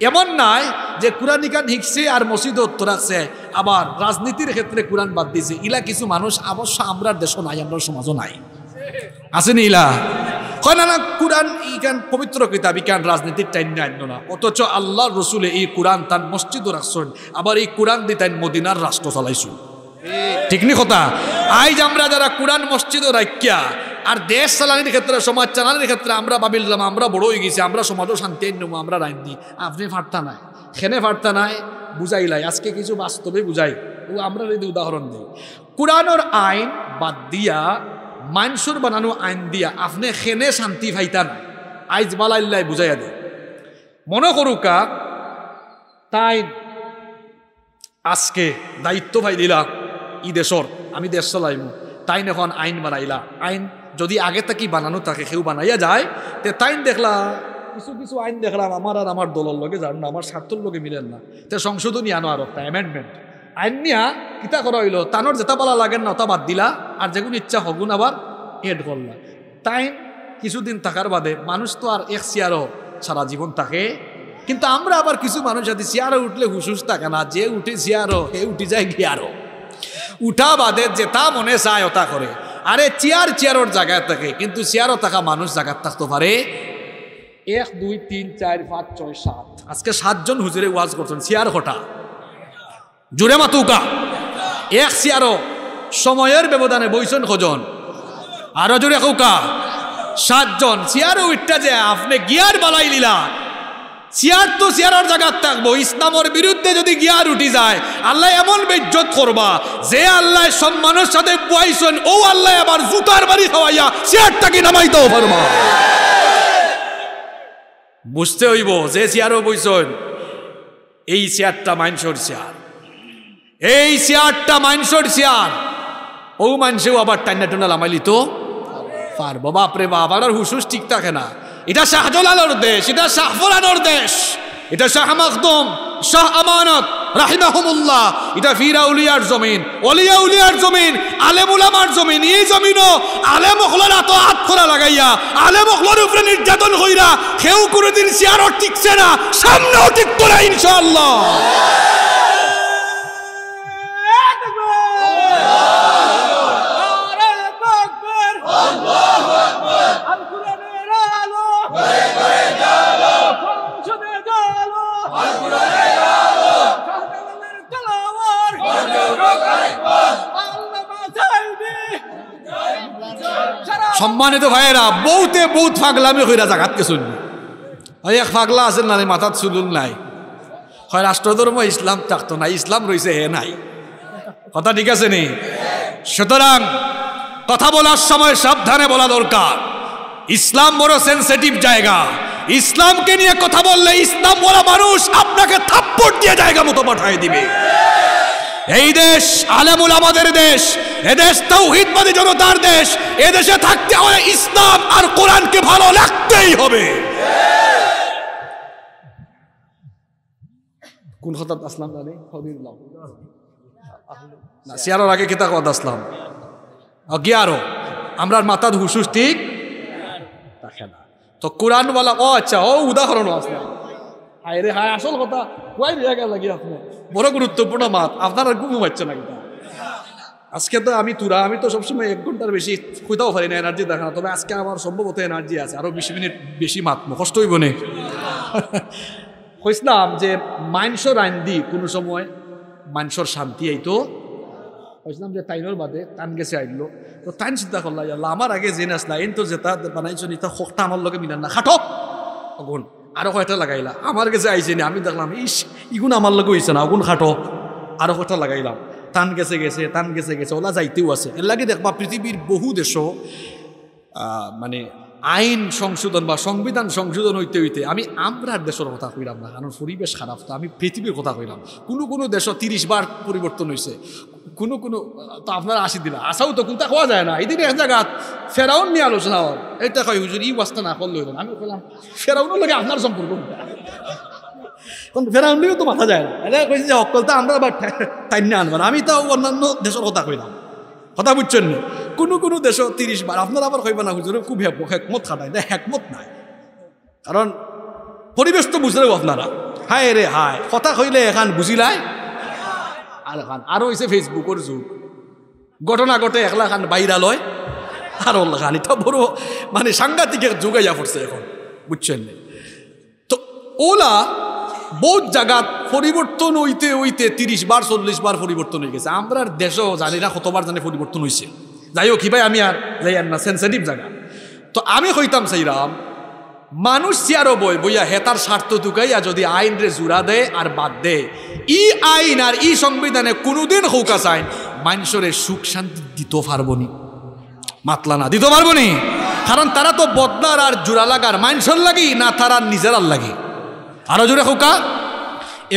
এমন নাই যে কোরআন ইকান হিকছে আর মসজিদ উত্তরাচ্ছে আবার রাজনীতির ক্ষেত্রে কোরআন বাদ দিছে ইলা কিছু মানুষ অবশ্য আমরা দেশও নাই আমরা সমাজও নাই আছে নীলা হয় না না কোরআন ইকান পবিত্র কিতাব ইকান রাজনীতির টাইম আনলো না অথচ আল্লাহ রসুলে এই কোরআন তার মসজিদ রাখছেন আবার এই কোরআন দিয়ে তাই মদিনার রাষ্ট্র চালাইছুন ঠিক নি কথা আইজ আমরা যারা কোরআন মসজিদ রাখিয়া আর দেশ চালানির ক্ষেত্রে সমাজ চালানির ক্ষেত্রে আমরা ভাবিলাম আমরা বড় হয়ে গেছি আমরা সমাজও শান্তি নেবো আমরা রাইন দিই আপনি ফার্তা নাই খেনে ফার্তা নাই লাই আজকে কিছু বাস্তবে বুঝাই ও আমরা যদি উদাহরণ দিই কোরআনের আইন বাদ দিয়া মানসুর বানানো আইন দিয়া আপনি খেনে শান্তি ভাইতান আইজ বালাইল্লাই বুঝাইয়া দে মনে করুকা তাই আজকে দায়িত্ব ভাই দিলা ই দেশর আমি দেশ চলাইমু তাইন এখন আইন বানাইলা আইন যদি আগে থাকি বানানো তাকে সেও বানাইয়া যায় তে তাইন দেখলা কিছু কিছু আইন দেখলাম আমার আর আমার দলের লগে যার না আমার স্বার্থর লগে মিলেন না তে সংশোধনী আনো আর একটা অ্যামেন্ডমেন্ট আইনিয়া কিতা করা হইল তানোর যেটা বলা লাগে না ওটা বাদ দিলা আর যেগুন ইচ্ছা হগুন আবার এড করলা টাইম কিছুদিন থাকার বাদে মানুষ তো আর এক চেয়ারও সারা জীবন থাকে কিন্তু আমরা আবার কিছু মানুষ আছি চেয়ারে উঠলে হুসুস থাকে না যে উঠে চেয়ারও হে উঠে যায় গিয়ারও উঠা বাদে যেটা মনে চায় ওটা করে আরে চেয়ার চেয়ারোর জায়গায় থাকে কিন্তু চেয়ারও থাকা মানুষ জায়গার থাকতে পারে এক দুই তিন চার পাঁচ ছয় সাত আজকে সাতজন হুজুরে ওয়াজ করছেন চেয়ার হঠাৎ জুড়ে মাতুকা এক আরো সময়ের ব্যবধানে বইছেন খোঁজন আরো জুড়ে কৌকা সাতজন সিয়ারও উঠটা যে আপনি গিয়ার বালাই লীলা চেয়ার তো চেয়ারের জায়গা থাকবো ইসলামের বিরুদ্ধে যদি গিয়ার উঠি যায় আল্লাহ এমন বেজ্জত করবা যে আল্লাহ সম্মানের সাথে পুয়াইছেন ও আল্লাহ আবার জুতার বাড়ি খাওয়াইয়া চেয়ারটাকে নামাইতেও পারবা বুঝতে হইব যে চেয়ারও বইছেন এই চেয়ারটা মাইনসর চেয়ার এই শেয়ারটা মানুষের শেয়ার ও মানসেও আবার টান্না টান্না লামাইলি তো পারবো বাপরে বাবার আর হুসুস ঠিক থাকে না এটা শাহজলালোর দেশ এটা শাহফরানোর দেশ এটা শাহ মখদম শাহ আমানত রাহিমাহমুল্লাহ এটা ফিরা উলিয়ার জমিন অলিয়া উলিয়ার জমিন আলেম জমিন এই জমিনও আলে মখলার এত হাত খোলা লাগাইয়া আলে মখলার উপরে নির্যাতন হইরা কেউ কোনোদিন শেয়ারও টিকছে না সামনেও টিকতো না ইনশাআল্লাহ সম্মানিত ভাইয়েরা বহুতে বহুত ফাগলামি হইরা জাগাত কে শুনবি ওই এক ফাগলা আছে না মাথাত চুলুন নাই হয় রাষ্ট্রধর্ম ইসলাম থাকতো না ইসলাম রয়েছে হে নাই কথা ঠিক আছে নি সুতরাং কথা বলার সময় সাবধানে বলা দরকার ইসলাম বড় সেন্সিটিভ জায়গা ইসলামকে নিয়ে কথা বললে ইসলাম বলা মানুষ আপনাকে থাপ্পড় দিয়ে জায়গা মতো পাঠিয়ে দিবে এই দেশ আলেমুল আমাদের দেশ এদেশ তৌহিদবাদী জনতার দেশ এদেশে থাকতে হলে ইসলাম আর কোরআনকে ভালো লাগতেই হবে কোন হঠাৎ আসলাম জানে হবির আগে কিতা কথা আসলাম অগিয়ারো আমরা মাতার হুসুস ঠিক থাকে তো কোরআন বলা ও আচ্ছা ও উদাহরণ আছে হায় রে হায় আসল কথা কয় দিয়া গেল লাগি আপনি বড় গুরুত্বপূর্ণ মাত আপনারা ঘুম পাচ্ছে না কিন্তু আজকে তো আমি তুরা আমি তো সবসময় এক ঘন্টার বেশি খুঁজাও পারি না এনার্জি দেখা না তবে আজকে আমার সম্ভবত এনার্জি আছে আরও বিশ মিনিট বেশি মাত মুখস্থ হইব নে কইসলাম যে মাংস রান্ধি কোনো সময় মাংসর শান্তি এই তো হয়েছিলাম যে তাইনোর বাদে টান গেছে আইলো তো টাইন চিন্তা করলাম আল্লাহ আমার আগে জেন আসলা এন তো যেটা বানাইছো নি তা হকটা আমার লগে মিলান না খাটক অগুন আরও কয়টা লাগাইলা আমার কাছে আইছে আমি দেখলাম ইস ইগুন আমার লগে হয়েছে না অগুন খাটক আরও কয়টা লাগাইলাম টান গেছে গেছে টান গেছে গেছে ওলা যাইতেও আছে এর লাগে দেখবা পৃথিবীর বহু দেশ মানে আইন সংশোধন বা সংবিধান সংশোধন হইতে হইতে আমি আমরার দেশের কথা কইলাম না কারণ পরিবেশ খারাপ তো আমি পৃথিবীর কথা কইলাম কোনো কোনো দেশ তিরিশ বার পরিবর্তন হয়েছে কোনো কোনো তো আপনারা আসি দিলা আসাও তো কোনটা খাওয়া যায় না এই দিনে এক জায়গা ফেরাউন নিয়ে আলোচনা হল এটা কয় হুজুর ই বাস্তা না করলে হইলাম আমি কইলাম ফেরাউনের লাগে আপনার সম্পর্ক কারণ ফেরাউন নিয়েও তো মাথা যায় না এটা কইছে যে অকল তো আমরা আবার টাইম নিয়ে আনবো আমি তাও অন্যান্য দেশের কথা কইলাম কথা বুঝছেন না কোনো কোনো দেশ তিরিশ বার আপনার আবার কইবেন না হুজুরে খুব হেকমত খা না হেকমত নাই কারণ পরিবেশ তো বুঝলে আপনারা হায় রে হায় কথা কইলে এখান বুঝিলাই আর এখান আরও হয়েছে ফেসবুকের যুগ ঘটনা ঘটে একলা খান বাইরা লয় আর ওল্লা খান এটা বড় মানে সাংঘাতিক যুগে যা পড়ছে এখন বুঝছেন তো ওলা বহুত জায়গাত পরিবর্তন হইতে হইতে তিরিশ বার চল্লিশ বার পরিবর্তন হয়ে গেছে আমরা দেশও জানি না কতবার জানে পরিবর্তন হয়েছে যাই হোক ভাই আমি আর যাই আর না সেন্সিটিভ জায়গা তো আমি হইতাম সেইরাম মানুষ চেয়ারও বই বইয়া হেতার স্বার্থ ঢুকাইয়া যদি আইন রে জুড়া দেয় আর বাদ দেয় ই আইন আর ই সংবিধানে কোনোদিন হৌকাস আইন মানুষের সুখ শান্তি দিতে পারবনি মাতলা না দিতে পারবনি কারণ তারা তো বদলার আর জোড়া লাগার মানুষের লাগি না তারা নিজের আর লাগে আরো জোরে হোকা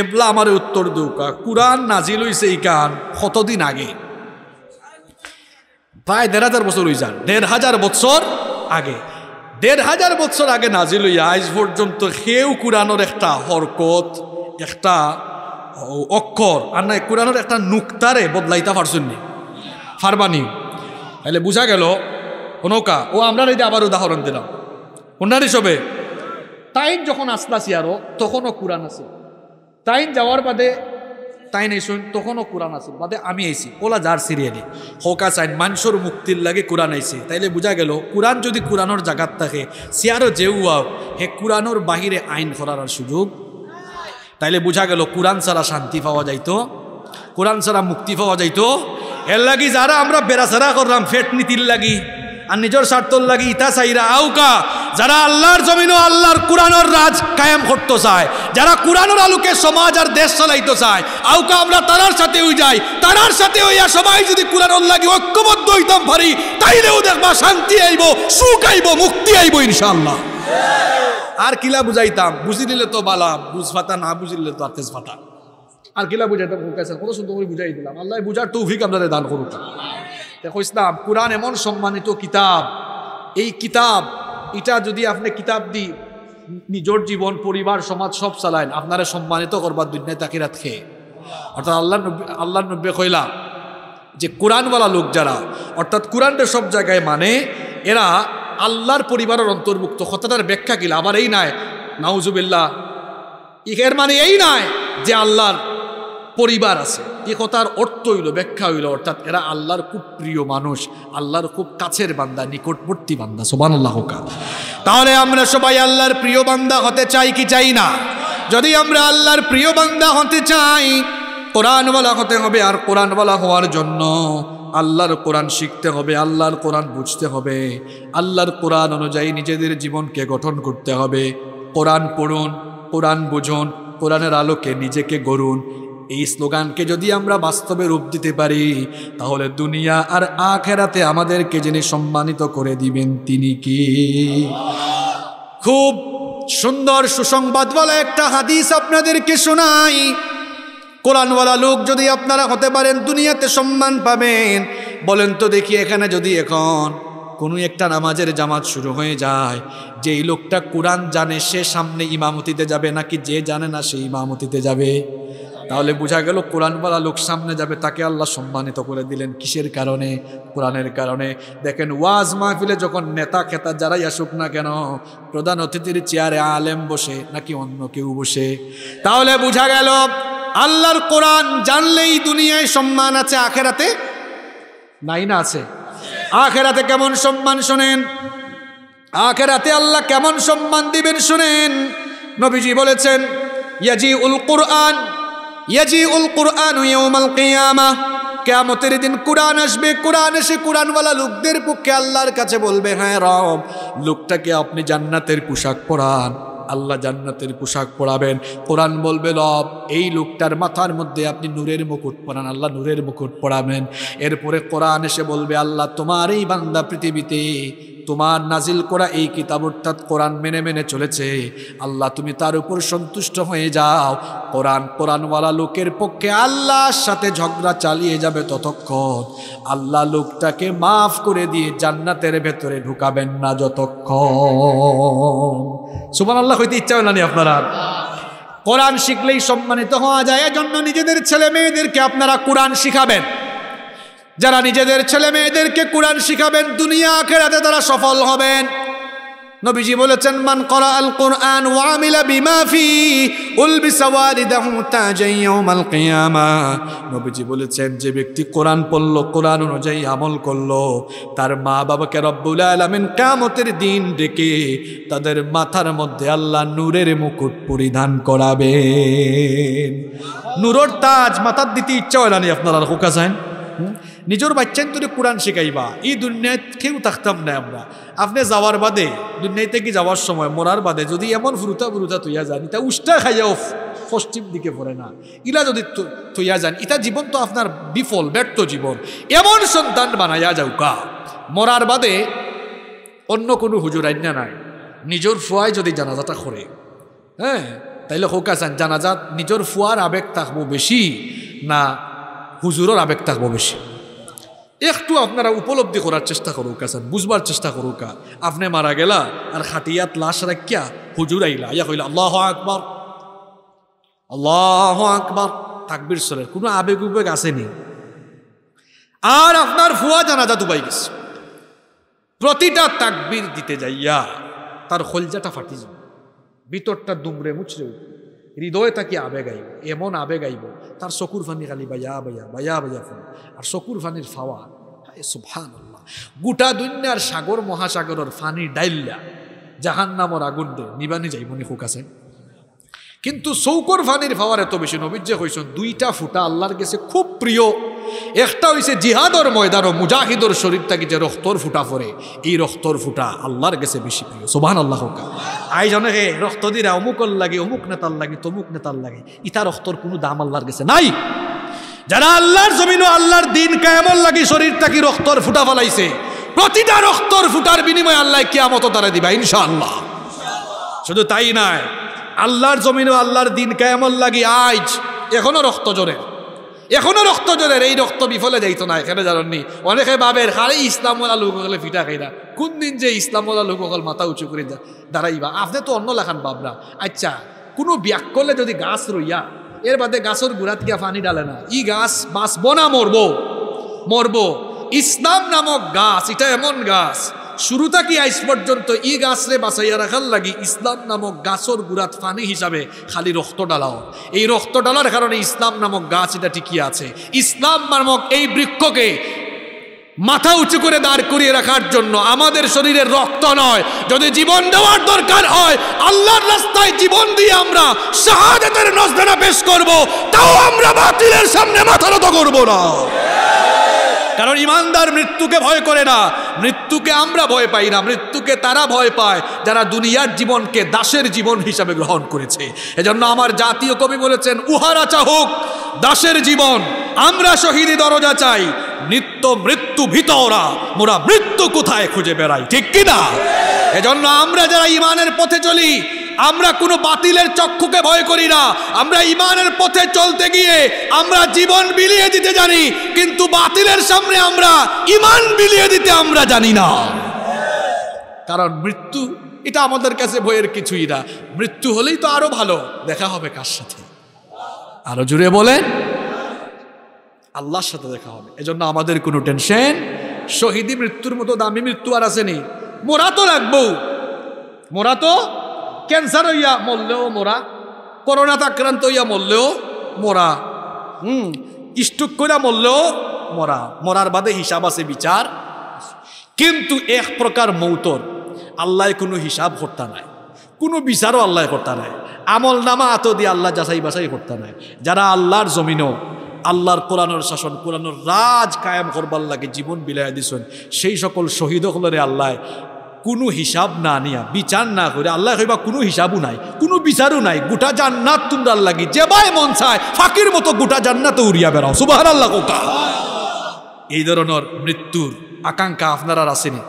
এবলা আমার উত্তর দৌকা কুরান নাজিল হইছে এই কান কতদিন আগে প্রায় দেড় হাজার বছর হয়ে যান দেড় হাজার বছর আগে দেড় হাজার বছর আগে নাজিল হইয়া আজ পর্যন্ত সেও কোরআনের একটা হরকত একটা অক্ষর আর না কোরআনের একটা নুক্তারে বদলাইতা নি ফারবানি তাহলে বোঝা গেল অনৌকা ও আমরা নাই আবার উদাহরণ দিলাম ওনার হিসাবে টাইম যখন আসতাছি আরো তখনও কোরআন আছে টাইম যাওয়ার বাদে তাই নাই শুন তখনও কোরআন আসিল বাদে আমি আইসি ওলা যার সিরিয়ালি হকা চাইন মানুষের মুক্তির লাগে কোরআন আইসি তাইলে বোঝা গেল কোরআন যদি কোরআনের জাগাত থাকে সিয়ারও যেউ আও হে কোরআনের বাহিরে আইন করার সুযোগ তাইলে বোঝা গেল কোরআন ছাড়া শান্তি পাওয়া যাইতো কোরআন ছাড়া মুক্তি পাওয়া যাইতো এর লাগি যারা আমরা বেড়া ছাড়া করলাম ফেট নীতির লাগি আর নিজের স্বার্থর লাগি ইতা সাইরা আউকা যারা আল্লাহর জমিনও আল্লাহর কোরআনোর রাজ কায়েম করতে চায় যারা কোরআনোর আলোকে সমাজ আর দেশ চালাইতে চায় আউকা আমরা তারার সাথে হই যাই তারার সাথে আর সবাই যদি কোরআনোর লাগি ঐক্যবদ্ধ হইতাম ভারি তাইলেও দেখবা শান্তি আইব সুখ আইব মুক্তি আইব ইনশাল্লাহ আর কিলা বুঝাইতাম বুঝি দিলে তো বালা বুঝ ফাতা না বুঝিলে তো আর ফাতা আর কিলা বুঝাইতাম কত সুন্দর বুঝাই দিলাম আল্লাহ বুঝার তৌফিক আপনাদের দান করুক দেখো ইসলাম কোরআন এমন সম্মানিত কিতাব এই কিতাব এটা যদি আপনি কিতাব দি নিজের জীবন পরিবার সমাজ সব চালায় আপনারা সম্মানিত করবার দুনিয়া তাকে রাত খেয়ে অর্থাৎ আল্লাহ আল্লাহ নব্বে কইলা যে কোরআনওয়ালা লোক যারা অর্থাৎ কোরআনটা সব জায়গায় মানে এরা আল্লাহর পরিবারের অন্তর্ভুক্ত কথাটার ব্যাখ্যা কিলা আবার এই নাই নাউজুবিল্লা এর মানে এই নাই যে আল্লাহর পরিবার আছে এ কথার অর্থ হইল ব্যাখ্যা হইল অর্থাৎ এরা আল্লাহর খুব প্রিয় মানুষ আল্লাহর খুব কাছের বান্দা নিকটবর্তী বান্দা সোবান আল্লাহ তাহলে আমরা সবাই আল্লাহর প্রিয় বান্দা হতে চাই কি চাই না যদি আমরা আল্লাহর প্রিয় বান্দা হতে চাই কোরআনওয়ালা হতে হবে আর কোরআনওয়ালা হওয়ার জন্য আল্লাহর কোরআন শিখতে হবে আল্লাহর কোরআন বুঝতে হবে আল্লাহর কোরআন অনুযায়ী নিজেদের জীবনকে গঠন করতে হবে কোরআন পড়ুন কোরআন বুঝুন কোরআনের আলোকে নিজেকে গড়ুন এই স্লোগানকে যদি আমরা বাস্তবে রূপ দিতে পারি তাহলে দুনিয়া আর আখেরাতে আমাদেরকে যিনি সম্মানিত করে দিবেন তিনি কি খুব সুন্দর সুসংবাদ বলা একটা হাদিস আপনাদেরকে শোনাই কোরআনওয়ালা লোক যদি আপনারা হতে পারেন দুনিয়াতে সম্মান পাবেন বলেন তো দেখি এখানে যদি এখন কোনো একটা নামাজের জামাত শুরু হয়ে যায় যেই লোকটা কোরআন জানে সে সামনে ইমামতিতে যাবে নাকি যে জানে না সে ইমামতিতে যাবে তাহলে বোঝা গেল কোরআনওয়ালা লোক সামনে যাবে তাকে আল্লাহ সম্মানিত করে দিলেন কিসের কারণে কোরআনের কারণে দেখেন ওয়াজ মাহফিলে যখন নেতা খেতা যারাই আসুক না কেন প্রধান অতিথির চেয়ারে আলেম বসে নাকি অন্য কেউ বসে তাহলে বোঝা গেল আল্লাহর কোরআন জানলেই দুনিয়ায় সম্মান আছে আখেরাতে নাই না আছে আখেরাতে কেমন সম্মান শোনেন আখেরাতে আল্লাহ কেমন সম্মান দিবেন শুনেন নবীজি বলেছেন ইয়াজি উল কোরআন ইয়াজিউল কুরআন ইয়াউমাল কিয়ামা কেয়ামতের দিন কুরআন আসবে কোরআন এসে কোরআনওয়ালা লোকদের পক্ষে আল্লাহর কাছে বলবে হ্যাঁ রব লোকটাকে আপনি জান্নাতের পোশাক পরান আল্লাহ জান্নাতের পোশাক পরাবেন কোরআন বলবে রব এই লোকটার মাথার মধ্যে আপনি নূরের মুকুট পরান আল্লাহ নূরের মুকুট পরাবেন এরপরে কোরআন এসে বলবে আল্লাহ তোমার এই বান্দা পৃথিবীতে তোমার নাজিল করা এই কিতাব অর্থাৎ কোরআন মেনে মেনে চলেছে আল্লাহ তুমি তার উপর সন্তুষ্ট হয়ে যাও কোরআন কোরআনওয়ালা লোকের পক্ষে আল্লাহর সাথে ঝগড়া চালিয়ে যাবে ততক্ষণ আল্লাহ লোকটাকে মাফ করে দিয়ে জান্নাতের ভেতরে ঢুকাবেন না যতক্ষণ সুমান আল্লাহ হইতে ইচ্ছা হয় না আপনারা কোরআন শিখলেই সম্মানিত হওয়া যায় এজন্য নিজেদের ছেলে মেয়েদেরকে আপনারা কোরআন শিখাবেন যারা নিজেদের ছেলে মেয়েদেরকে কোরআন শিখাবেন দুনিয়া আখেরাতে তারা সফল হবেন নবীজি বলেছেন মান করা আল কোরআন ওয়ামিলা বিমাফি উলবি সাওয়ারিদাহু তাজাই ইয়াউমাল কিয়ামা নবীজি বলেছেন যে ব্যক্তি কোরআন পড়ল কোরআন অনুযায়ী আমল করল তার মা বাবাকে রব্বুল আলমিন কামতের দিন ডেকে তাদের মাথার মধ্যে আল্লাহ নূরের মুকুট পরিধান করাবেন নূরর তাজ মাথার দিতে ইচ্ছা হয় না আপনারা হুকা যায় নিজের বাচ্চান তুই কোরআন শিখাইবা এই দুনিয়ায় কেউ থাকতাম না আমরা আপনি যাওয়ার বাদে দুনিয়াতে কি যাওয়ার সময় মরার বাদে যদি এমন ফুরুতা ফুরুতা তুইয়া যান তা উষ্টা খাইয়া পশ্চিম দিকে পড়ে না ইলা যদি তুইয়া যান ইটা জীবন তো আপনার বিফল ব্যর্থ জীবন এমন সন্তান বানাইয়া যাউকা মরার বাদে অন্য কোনো হুজুর আইনা নাই নিজের ফুয়াই যদি জানাজাটা করে হ্যাঁ তাইলে হোক আছেন জানাজাত নিজের ফুয়ার আবেগ থাকবো বেশি না হুজুরের আবেগ থাকবো বেশি একটু আপনারা উপলব্ধি করার চেষ্টা করুক স্যার আচ্ছা, বুঝবার চেষ্টা করুক আপনি মারা গেলা আর খাটিয়াত লাশ রাখিয়া হুজুর আইলা ইয়া কইলা আল্লাহ আকবর আল্লাহ আকবর তাকবির সরের কোনো আবেগ উবেগ আসেনি আর আপনার ফুয়া জানাজা দুবাই গেছে প্রতিটা তাকবির দিতে যাইয়া তার খলজাটা ফাটি যাবে ভিতরটা দুমড়ে মুচড়ে উঠবে হৃদয়ে তাকে আবেগ আইব এমন আবেগ আইব তার শকুর ফানি খালি বাইয়া বাইয়া বাইয়া বাইয়া ফান আর শকুর ফানির ফাওয়া আল্লাহ গোটা দুনিয়ার সাগর মহাসাগরের ফানি ডাইল্লা জাহান নামর আগুন দে নিবানি যাইবনি হুক আছে কিন্তু চৌকর ফানির ভাওয়ার এত বেশি নবীজ্জে হয়েছেন দুইটা ফুটা আল্লাহর গেছে খুব প্রিয় একটা হয়েছে জিহাদর ময়দান ও মুজাহিদর শরীর থাকি যে রক্তর ফুটা পরে এই রক্তর ফুটা আল্লাহর গেছে বেশি প্রিয় সোভান আল্লাহ আই জনে হে রক্ত দিরা অমুকর লাগে অমুক নেতার লাগে তমুক নেতার লাগে ইতা রক্তর কোনো দাম আল্লাহর গেছে নাই যারা আল্লাহর জমিন ও আল্লাহর দিন কেমন লাগে শরীর থাকি রক্তর ফুটা ফেলাইছে প্রতিটা রক্তর ফুটার বিনিময়ে আল্লাহ কেয়ামত তারা দিবা ইনশাআল্লাহ শুধু তাই নয় আল্লাহর জমিনও আল্লাহর দিন কেমন লাগি আজ এখনো রক্ত জোরের এখনো রক্ত জোরের এই রক্ত বিফলে যাইত না এখানে জাননি অনেকে ভাবের হারে ইসলামওয়ালা লোকসকলে ফিটা খাইরা কোন দিন যে ইসলামওয়ালা লোকসকল মাথা উঁচু করে দাঁড়াইবা আপনি তো অন্য লাখান বাবরা আচ্ছা কোনো ব্যাক করলে যদি গাছ রইয়া এর বাদে গাছের গুড়াত গিয়া পানি ডালে না ই গাছ বাঁচব না মরবো মরবো ইসলাম নামক গাছ এটা এমন গাছ শুরু কি আইস পর্যন্ত ই গাছরে বাঁচাইয়া রাখার লাগি ইসলাম নামক গাছর গুড়াত ফানি হিসাবে খালি রক্ত ডালাও এই রক্ত ডালার কারণে ইসলাম নামক গাছ এটা টিকিয়ে আছে ইসলাম নামক এই বৃক্ষকে মাথা উঁচু করে দাঁড় করিয়ে রাখার জন্য আমাদের শরীরে রক্ত নয় যদি জীবন দেওয়ার দরকার হয় আল্লাহর রাস্তায় জীবন দিয়ে আমরা শাহাদাতের নজদানা পেশ করব তাও আমরা বাতিলের সামনে মাথা নত করবো না কারণ ইমানদার মৃত্যুকে ভয় করে না মৃত্যুকে আমরা ভয় পাই না মৃত্যুকে তারা ভয় পায় যারা দুনিয়ার জীবনকে দাসের জীবন হিসাবে গ্রহণ করেছে এজন্য আমার জাতীয় কবি বলেছেন উহারা চাহুক দাসের জীবন আমরা শহীদি দরজা চাই নিত্য মৃত্যু ভিতরা মোরা মৃত্যু কোথায় খুঁজে বেড়াই ঠিক কিনা এজন্য আমরা যারা ইমানের পথে চলি আমরা কোনো বাতিলের চক্ষুকে ভয় করি না আমরা ইমানের পথে চলতে গিয়ে আমরা জীবন বিলিয়ে দিতে জানি কিন্তু বাতিলের সামনে আমরা ইমান বিলিয়ে দিতে আমরা জানি না কারণ মৃত্যু এটা আমাদের কাছে ভয়ের কিছুই না মৃত্যু হলেই তো আরো ভালো দেখা হবে কার সাথে আরো জুড়ে বলেন আল্লাহর সাথে দেখা হবে এজন্য আমাদের কোনো টেনশন শহীদি মৃত্যুর মতো দামি মৃত্যু আর আসেনি মোরা তো রাখবো মোরা তো ক্যান্সার হইয়া মরলেও মোরা করোনা আক্রান্ত হইয়া মরলেও মোরা হুম স্টুক করিয়া মরলেও মরা মরার বাদে হিসাব আছে বিচার কিন্তু এক প্রকার মৌতর আল্লাহ কোনো হিসাব করতে নাই কোনো বিচারও আল্লাহ করতে নাই আমল নামা আত দিয়ে আল্লাহ যাচাই বাছাই করতে নাই যারা আল্লাহর জমিনও আল্লাহর কোরআনর শাসন কোরআনর রাজ কায়েম করবার লাগে জীবন বিলাই দিছেন সেই সকল শহীদ হলরে আল্লাহ কোনো হিসাব না নিয়া বিচার না করে আল্লাহ হইবা কোনো হিসাবও নাই কোনো বিচারও নাই গোটা জান্নাত তোমরা লাগি যেবাই মন চায় ফাঁকির মতো গোটা জান্নাত উড়িয়া বেড়াও সুবাহার আল্লাহ কোকা এই ধরনের মৃত্যুর আকাঙ্ক্ষা আপনারা আসেনি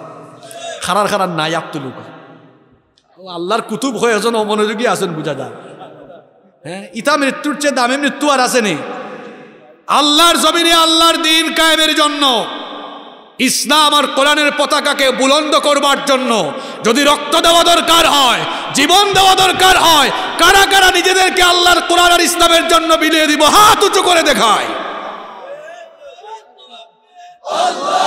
খারার খারার নাই আপ্তুলুকা আল্লাহর কুতুব হয়ে এজন অমনোযোগী আছেন বুঝা যায় হ্যাঁ ইতা মৃত্যুর চেয়ে দামে মৃত্যু আর আসেনি আল্লাহর জমিনে আল্লাহর দিন কায়েমের জন্য ইসলাম আর কোরআনের পতাকাকে বুলন্দ করবার জন্য যদি রক্ত দেওয়া দরকার হয় জীবন দেওয়া দরকার হয় কারা কারা নিজেদেরকে আল্লাহর কোরআন আর ইসলামের জন্য বিলিয়ে দিব হাত উঁচু করে দেখায় Allah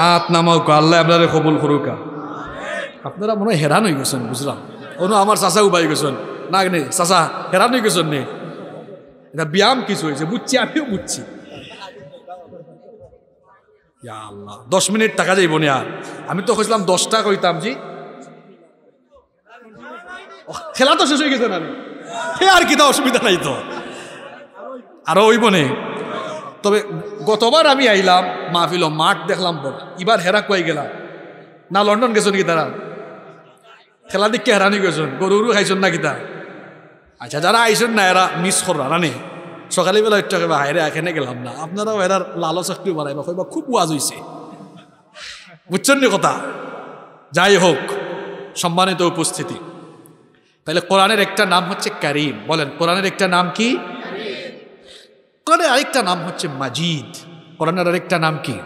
হাত নামাও কা আল্লাহ আপনারে কবুল করুকা আপনারা মনে হয় হেরান হয়ে গেছেন বুঝলাম অনু আমার চাচা উবাই গেছেন না নে চাষা হেরান হয়ে গেছেন নে এটা ব্যায়াম কিছু হয়েছে বুঝছি আমিও বুঝছি আল্লাহ দশ মিনিট টাকা যাইব না আর আমি তো কইছিলাম দশটা কইতাম জি খেলা তো শেষ হয়ে গেছে না আর কি অসুবিধা নাই তো আরো ওইব নে তবে গতবার আমি আইলাম মাহফিল মাঠ দেখলাম বড় এবার হেরা কয়ে গেলাম না লন্ডন গেছো নাকি তারা খেলা দিককে হেরানি গেছেন গরুরু খাইছেন না তা আচ্ছা যারা আইছেন না এরা মিস কররা সকালে বেলা হচ্ছে কইবা রে এখানে গেলাম না আপনারাও এরার লালচ একটু বাড়াইবা কইবা খুব ওয়াজ হয়েছে বুঝছেন কথা যাই হোক সম্মানিত উপস্থিতি তাহলে কোরআনের একটা নাম হচ্ছে কারিম বলেন কোরআনের একটা নাম কি কোরআনের আরেকটা নাম হচ্ছে মাজিদ কোরআনের আরেকটা নাম কি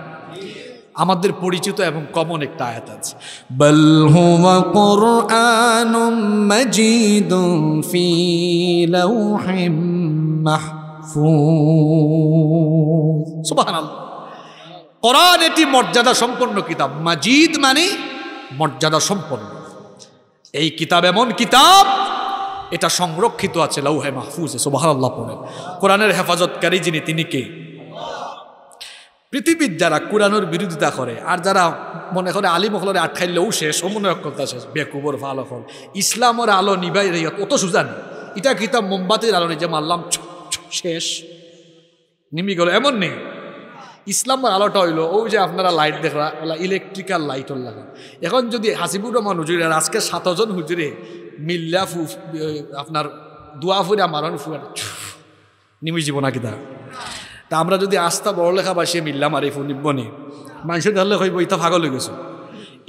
আমাদের পরিচিত এবং কমন একটা আয়াত আছে বলহুমা কোরআনুম মাজিদুম ফি লাউহিম মাহফুজ সুবহানাল্লাহ কোরআন এটি মর্যাদা সম্পন্ন কিতাব মাজিদ মানে মর্যাদা সম্পন্ন এই কিতাব এমন কিতাব এটা সংরক্ষিত আছে লাউহে মাহফুজে সোবাহ আল্লাহ কোরআনের হেফাজতকারী যিনি তিনি কে পৃথিবীর যারা কোরআনের বিরোধিতা করে আর যারা মনে করে আলী মহলরে আটকাইলেও শেষ অমনক্ষতা শেষ বেকুবর ফল ইসলামের আলো নিবাই অত সুজান এটা কিতাব মোমবাতির আলো নিজে মারলাম শেষ নিমি গেল এমন নেই ইসলামের আলোটা হইলো ওই যে আপনারা লাইট দেখলা ইলেকট্রিক্যাল লাইট লাগা এখন যদি হাসিবুর রহমান হুজুরে আজকে সাতজন হুজুরে মিল্লা ফু আপনার দোয়া ফুরা মারান ফুয়া নিমি জীবনা কিতা তা আমরা যদি আস্থা লেখা বাসিয়ে মিল্লা মারি ফু নি মানুষের ধরলে হইব ইতা ভাগল হয়ে গেছো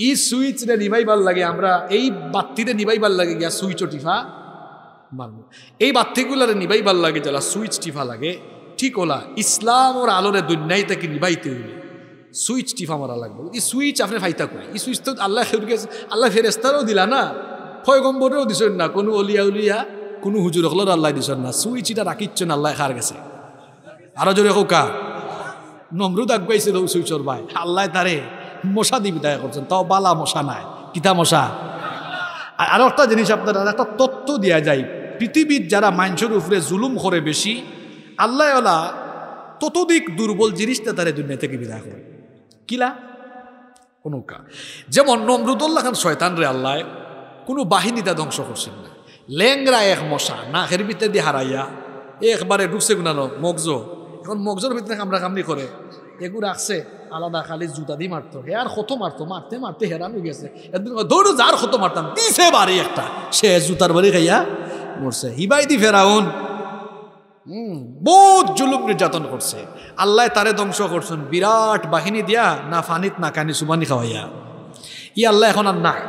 ই সুইচটা নিবাইবার লাগে আমরা এই বাত্তিতে নিবাইবার লাগে গিয়া সুইচ টিফা মারব এই বাত্তিগুলারে নিবাইবার লাগে যারা সুইচ টিফা লাগে ঠিক ওলা ইসলাম ওর আলোরে দুনিয়াই তাকে নিবাইতে হইলে সুইচ টিফা মারা লাগবে ই সুইচ আপনি ফাইতা করে ই সুইচ তো আল্লাহ আল্লাহ ফেরেস্তারও দিলা না পয়গম্বরেও দিছ না কোনো অলিয়া উলিয়া কোনো হুজুর হলেও আল্লাহ দিছ না সুই চিটা রাখিচ্ছেন আল্লাহ খার গেছে আরো জোরে হোকা নমরুদ আগবাইছিল সুই চোর ভাই আল্লাহ তারে মশা দি বিদায় করছেন তাও বালা মশা নাই কিতা মশা আর একটা জিনিস আপনার একটা তত্ত্ব দেওয়া যায় পৃথিবীর যারা মানুষের উপরে জুলুম করে বেশি আল্লাহ ততদিক দুর্বল জিনিসটা তারা দুনিয়া থেকে বিদায় করে কিলা অনুকা যেমন নমরুদুল্লাহ খান শয়তান রে আল্লাহ কোনো বাহিনী তা ধ্বংস করছেন না লেংরা এক মশা হের ভিতরে দিয়ে হারাইয়া একবারে ঢুকছে গুণানো মগজ এখন মগজর ভিতরে কামড়া কামনি করে এগুলো রাখছে আলাদা খালি জুতা দিয়ে মারতো হে আর কত মারতো মারতে মারতে হেরান হয়ে গেছে একদিন দৌড়ো যার কত মারতাম দিছে বাড়ি একটা সে জুতার বাড়ি খাইয়া মরছে দি ফেরাউন বহুত জুলুম নির্যাতন করছে আল্লাহ তারে ধ্বংস করছেন বিরাট বাহিনী দিয়া না ফানিত না কানি সুবানি খাওয়াইয়া ই আল্লাহ এখন আর নাই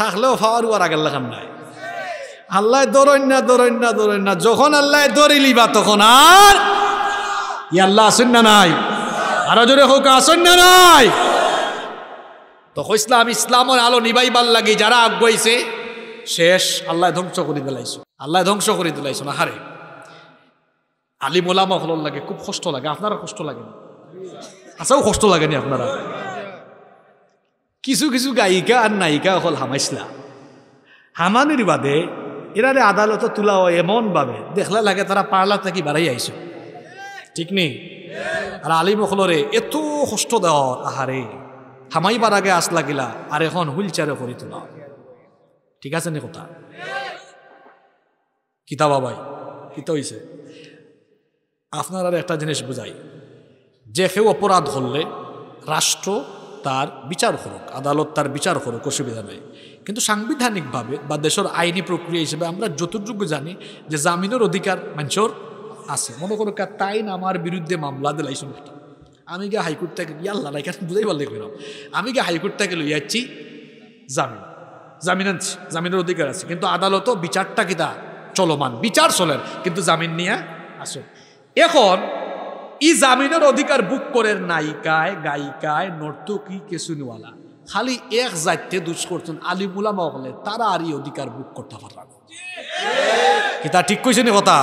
থাকলেও ফাওয়ার উয়ার আগের লাগান নাই আল্লাহ দরইন না দরইন না দরইন না যখন আল্লাহ দৌড়ি তখন আর ই আল্লাহ আসেন না নাই আরো জোরে হোক আসেন না নাই তো ইসলাম ইসলামের আলো নিবাইবার লাগে যারা আগবাইছে শেষ আল্লাহ ধ্বংস করে দিলাইছো আল্লাহ ধ্বংস করে দিলাইছো না হারে আলিমোলামা হল লাগে খুব কষ্ট লাগে আপনারা কষ্ট লাগে না আচ্ছাও কষ্ট লাগেনি আপনারা কিছু কিছু গায়িকা আর নায়িকা হল হামাইসলা হামানির বাদে এরারে আদালত তোলা হয় এমনভাবে দেখলা লাগে তারা পার্লার থাকি বাড়াই আইছে ঠিক নেই আর আলিম হলরে এত কষ্ট দেওয়া আহারে হামাইবার আগে আস লাগিলা আর এখন হুইল চেয়ারে করি তোলা ঠিক আছে নি কথা কিতা বাবাই কিতা হইছে আপনার আর একটা জিনিস বুঝাই যে কেউ অপরাধ হলে রাষ্ট্র তার বিচার করুক আদালত তার বিচার করুক অসুবিধা নেই কিন্তু সাংবিধানিকভাবে বা দেশের আইনি প্রক্রিয়া হিসেবে আমরা যতটুকু জানি যে জামিনের অধিকার মানুষের আছে মনে করো কার না আমার বিরুদ্ধে মামলা দিলাই একটা আমি গিয়ে হাইকোর্ট থেকে আল্লাহ কেন বুঝাই পারলে কইলাম আমি গিয়ে হাইকোর্ট থেকে লইয়াচ্ছি জামিন জামিন আনছি জামিনের অধিকার আছে কিন্তু আদালতও বিচারটা কি তা চলমান বিচার চলেন কিন্তু জামিন নিয়ে আসেন এখন ই জামিনের অধিকার বুক করে নায়িকায় গায়িকায় নর্তকি কেসুনিওয়ালা খালি এক জাইতে দুষ করছেন আলিমুলা মহলে তারা আর এই অধিকার বুক করতে পারলাম কি তা ঠিক কইছে কথা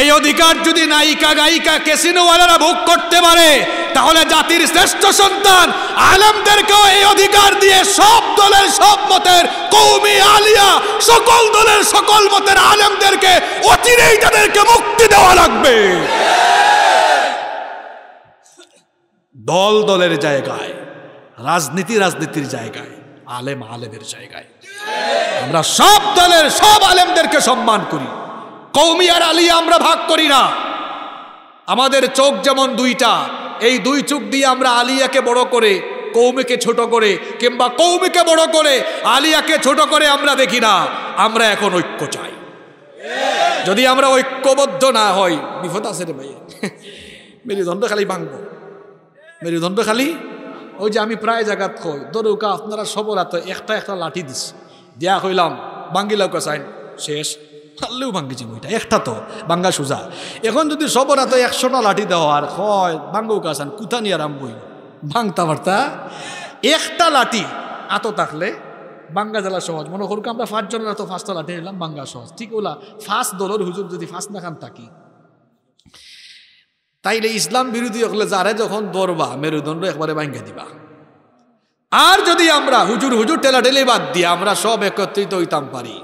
এই অধিকার যদি নায়িকা গায়িকা কেসিনোওয়ালারা ভোগ করতে পারে তাহলে জাতির শ্রেষ্ঠ সন্তান আলমদেরকেও এই অধিকার দিয়ে সব দলের সব মতের কৌমি আলিয়া সকল দলের সকল মতের আলমদেরকে অচিরেই তাদেরকে মুক্তি দেওয়া লাগবে দল দলের জায়গায় রাজনীতি রাজনীতির জায়গায় আলেম আলেমের জায়গায় আমরা সব দলের সব আলেমদেরকে সম্মান করি কৌমি আর আলী আমরা ভাগ করি না আমাদের চোখ যেমন দুইটা এই দুই চোখ দিয়ে আমরা আলিয়াকে বড় করে কৌমিকে ছোট করে কিংবা কৌমিকে বড় করে আলিয়াকে ছোট করে আমরা দেখি না আমরা এখন ঐক্য চাই যদি আমরা ঐক্যবদ্ধ না হই বিপদ আছে রে ভাই মেরুদণ্ড খালি ভাঙবো মেরুদণ্ড খালি ওই যে আমি প্রায় জায়গাত কই দরুকা আপনারা সবর হাতে একটা একটা লাঠি দিস দিয়া কইলাম বাঙ্গিলাও কাছাইন শেষ পারলেও ভাঙ্গিছি ওইটা একটা তো বাঙ্গা সোজা এখন যদি সবর হাতে একশোটা লাঠি দেওয়া আর হয় বাঙ্গও কাছান কুথা নিয়ে আরাম বই ভাঙতা বার্তা একটা লাঠি এত থাকলে বাঙ্গা জেলা সহজ মনে করুক আমরা পাঁচজনের এত পাঁচটা লাঠি নিলাম বাঙ্গা সহজ ঠিক ওলা ফাঁস দলের হুজুর যদি ফাঁস না খান থাকি তাইলে ইসলাম বিরোধী হলে যারে যখন দরবা মেরুদণ্ড একবারে ভাঙ্গে দিবা আর যদি আমরা হুজুর হুজুর টেলাটেলি বাদ দিয়ে আমরা সব একত্রিত হইতাম পারি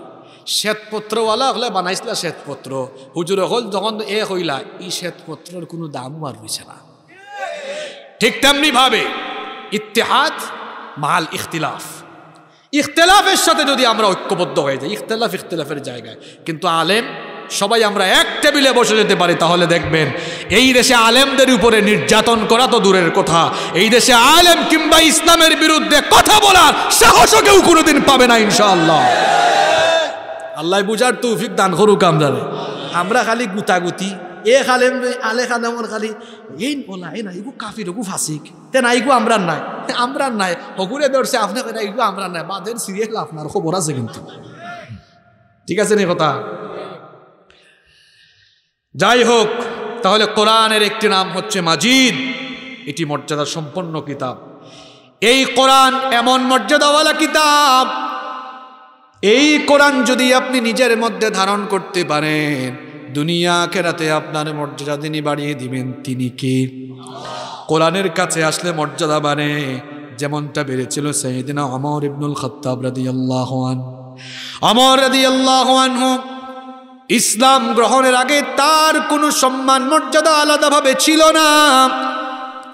শ্বেতপত্রওয়ালা হলে বানাইছিলা শ্বেতপত্র হুজুর হল যখন এ হইলা এই শ্বেতপত্রের কোনো দামও আর রয়েছে না ঠিক তেমনিভাবে ইতিহাদ মাল ইখতিলাফ ইখতলাফের সাথে যদি আমরা ঐক্যবদ্ধ হয়ে যাই ইখতলাফ ইখতলাফের জায়গায় কিন্তু আলেম সবাই আমরা এক টেবিলে বসে যেতে পারি তাহলে দেখবেন এই দেশে আলেমদের উপরে নির্যাতন করা তো দূরের কথা এই দেশে আলেম কিংবা ইসলামের বিরুদ্ধে কথা বলার সাহসও কেউ কোনোদিন পাবে না ইনশাআল্লাহ আল্লাহ বুঝার তৌফিক দান করুক আমরা আমরা খালি গুতাগুতি এ খালেম আলে খালেম খালি এই বলা এই না কাফি রকু ফাসিক ফাঁসিক তে না এগু নাই আমরা নাই হকুরে ধরছে আপনি কেনা এগু নাই বাদের সিরিয়াল আপনার খবর আছে কিন্তু ঠিক আছে নি কথা যাই হোক তাহলে কোরআনের একটি নাম হচ্ছে মাজিদ এটি মর্যাদা সম্পন্ন কিতাব এই কোরআন এমন মর্যাদাওয়ালা কিতাব এই কোরআন যদি আপনি নিজের মধ্যে ধারণ করতে পারেন দুনিয়া কেরাতে আপনার মর্যাদা তিনি বাড়িয়ে দিবেন তিনি কি কোরআনের কাছে আসলে মর্যাদা বাড়ে যেমনটা বেড়েছিল সেইদিনা অমর ইবনুল খত্তাব রাদি আল্লাহান আমর রাদি আল্লাহান হোক ইসলাম গ্রহণের আগে তার কোনো সম্মান মর্যাদা আলাদাভাবে ছিল না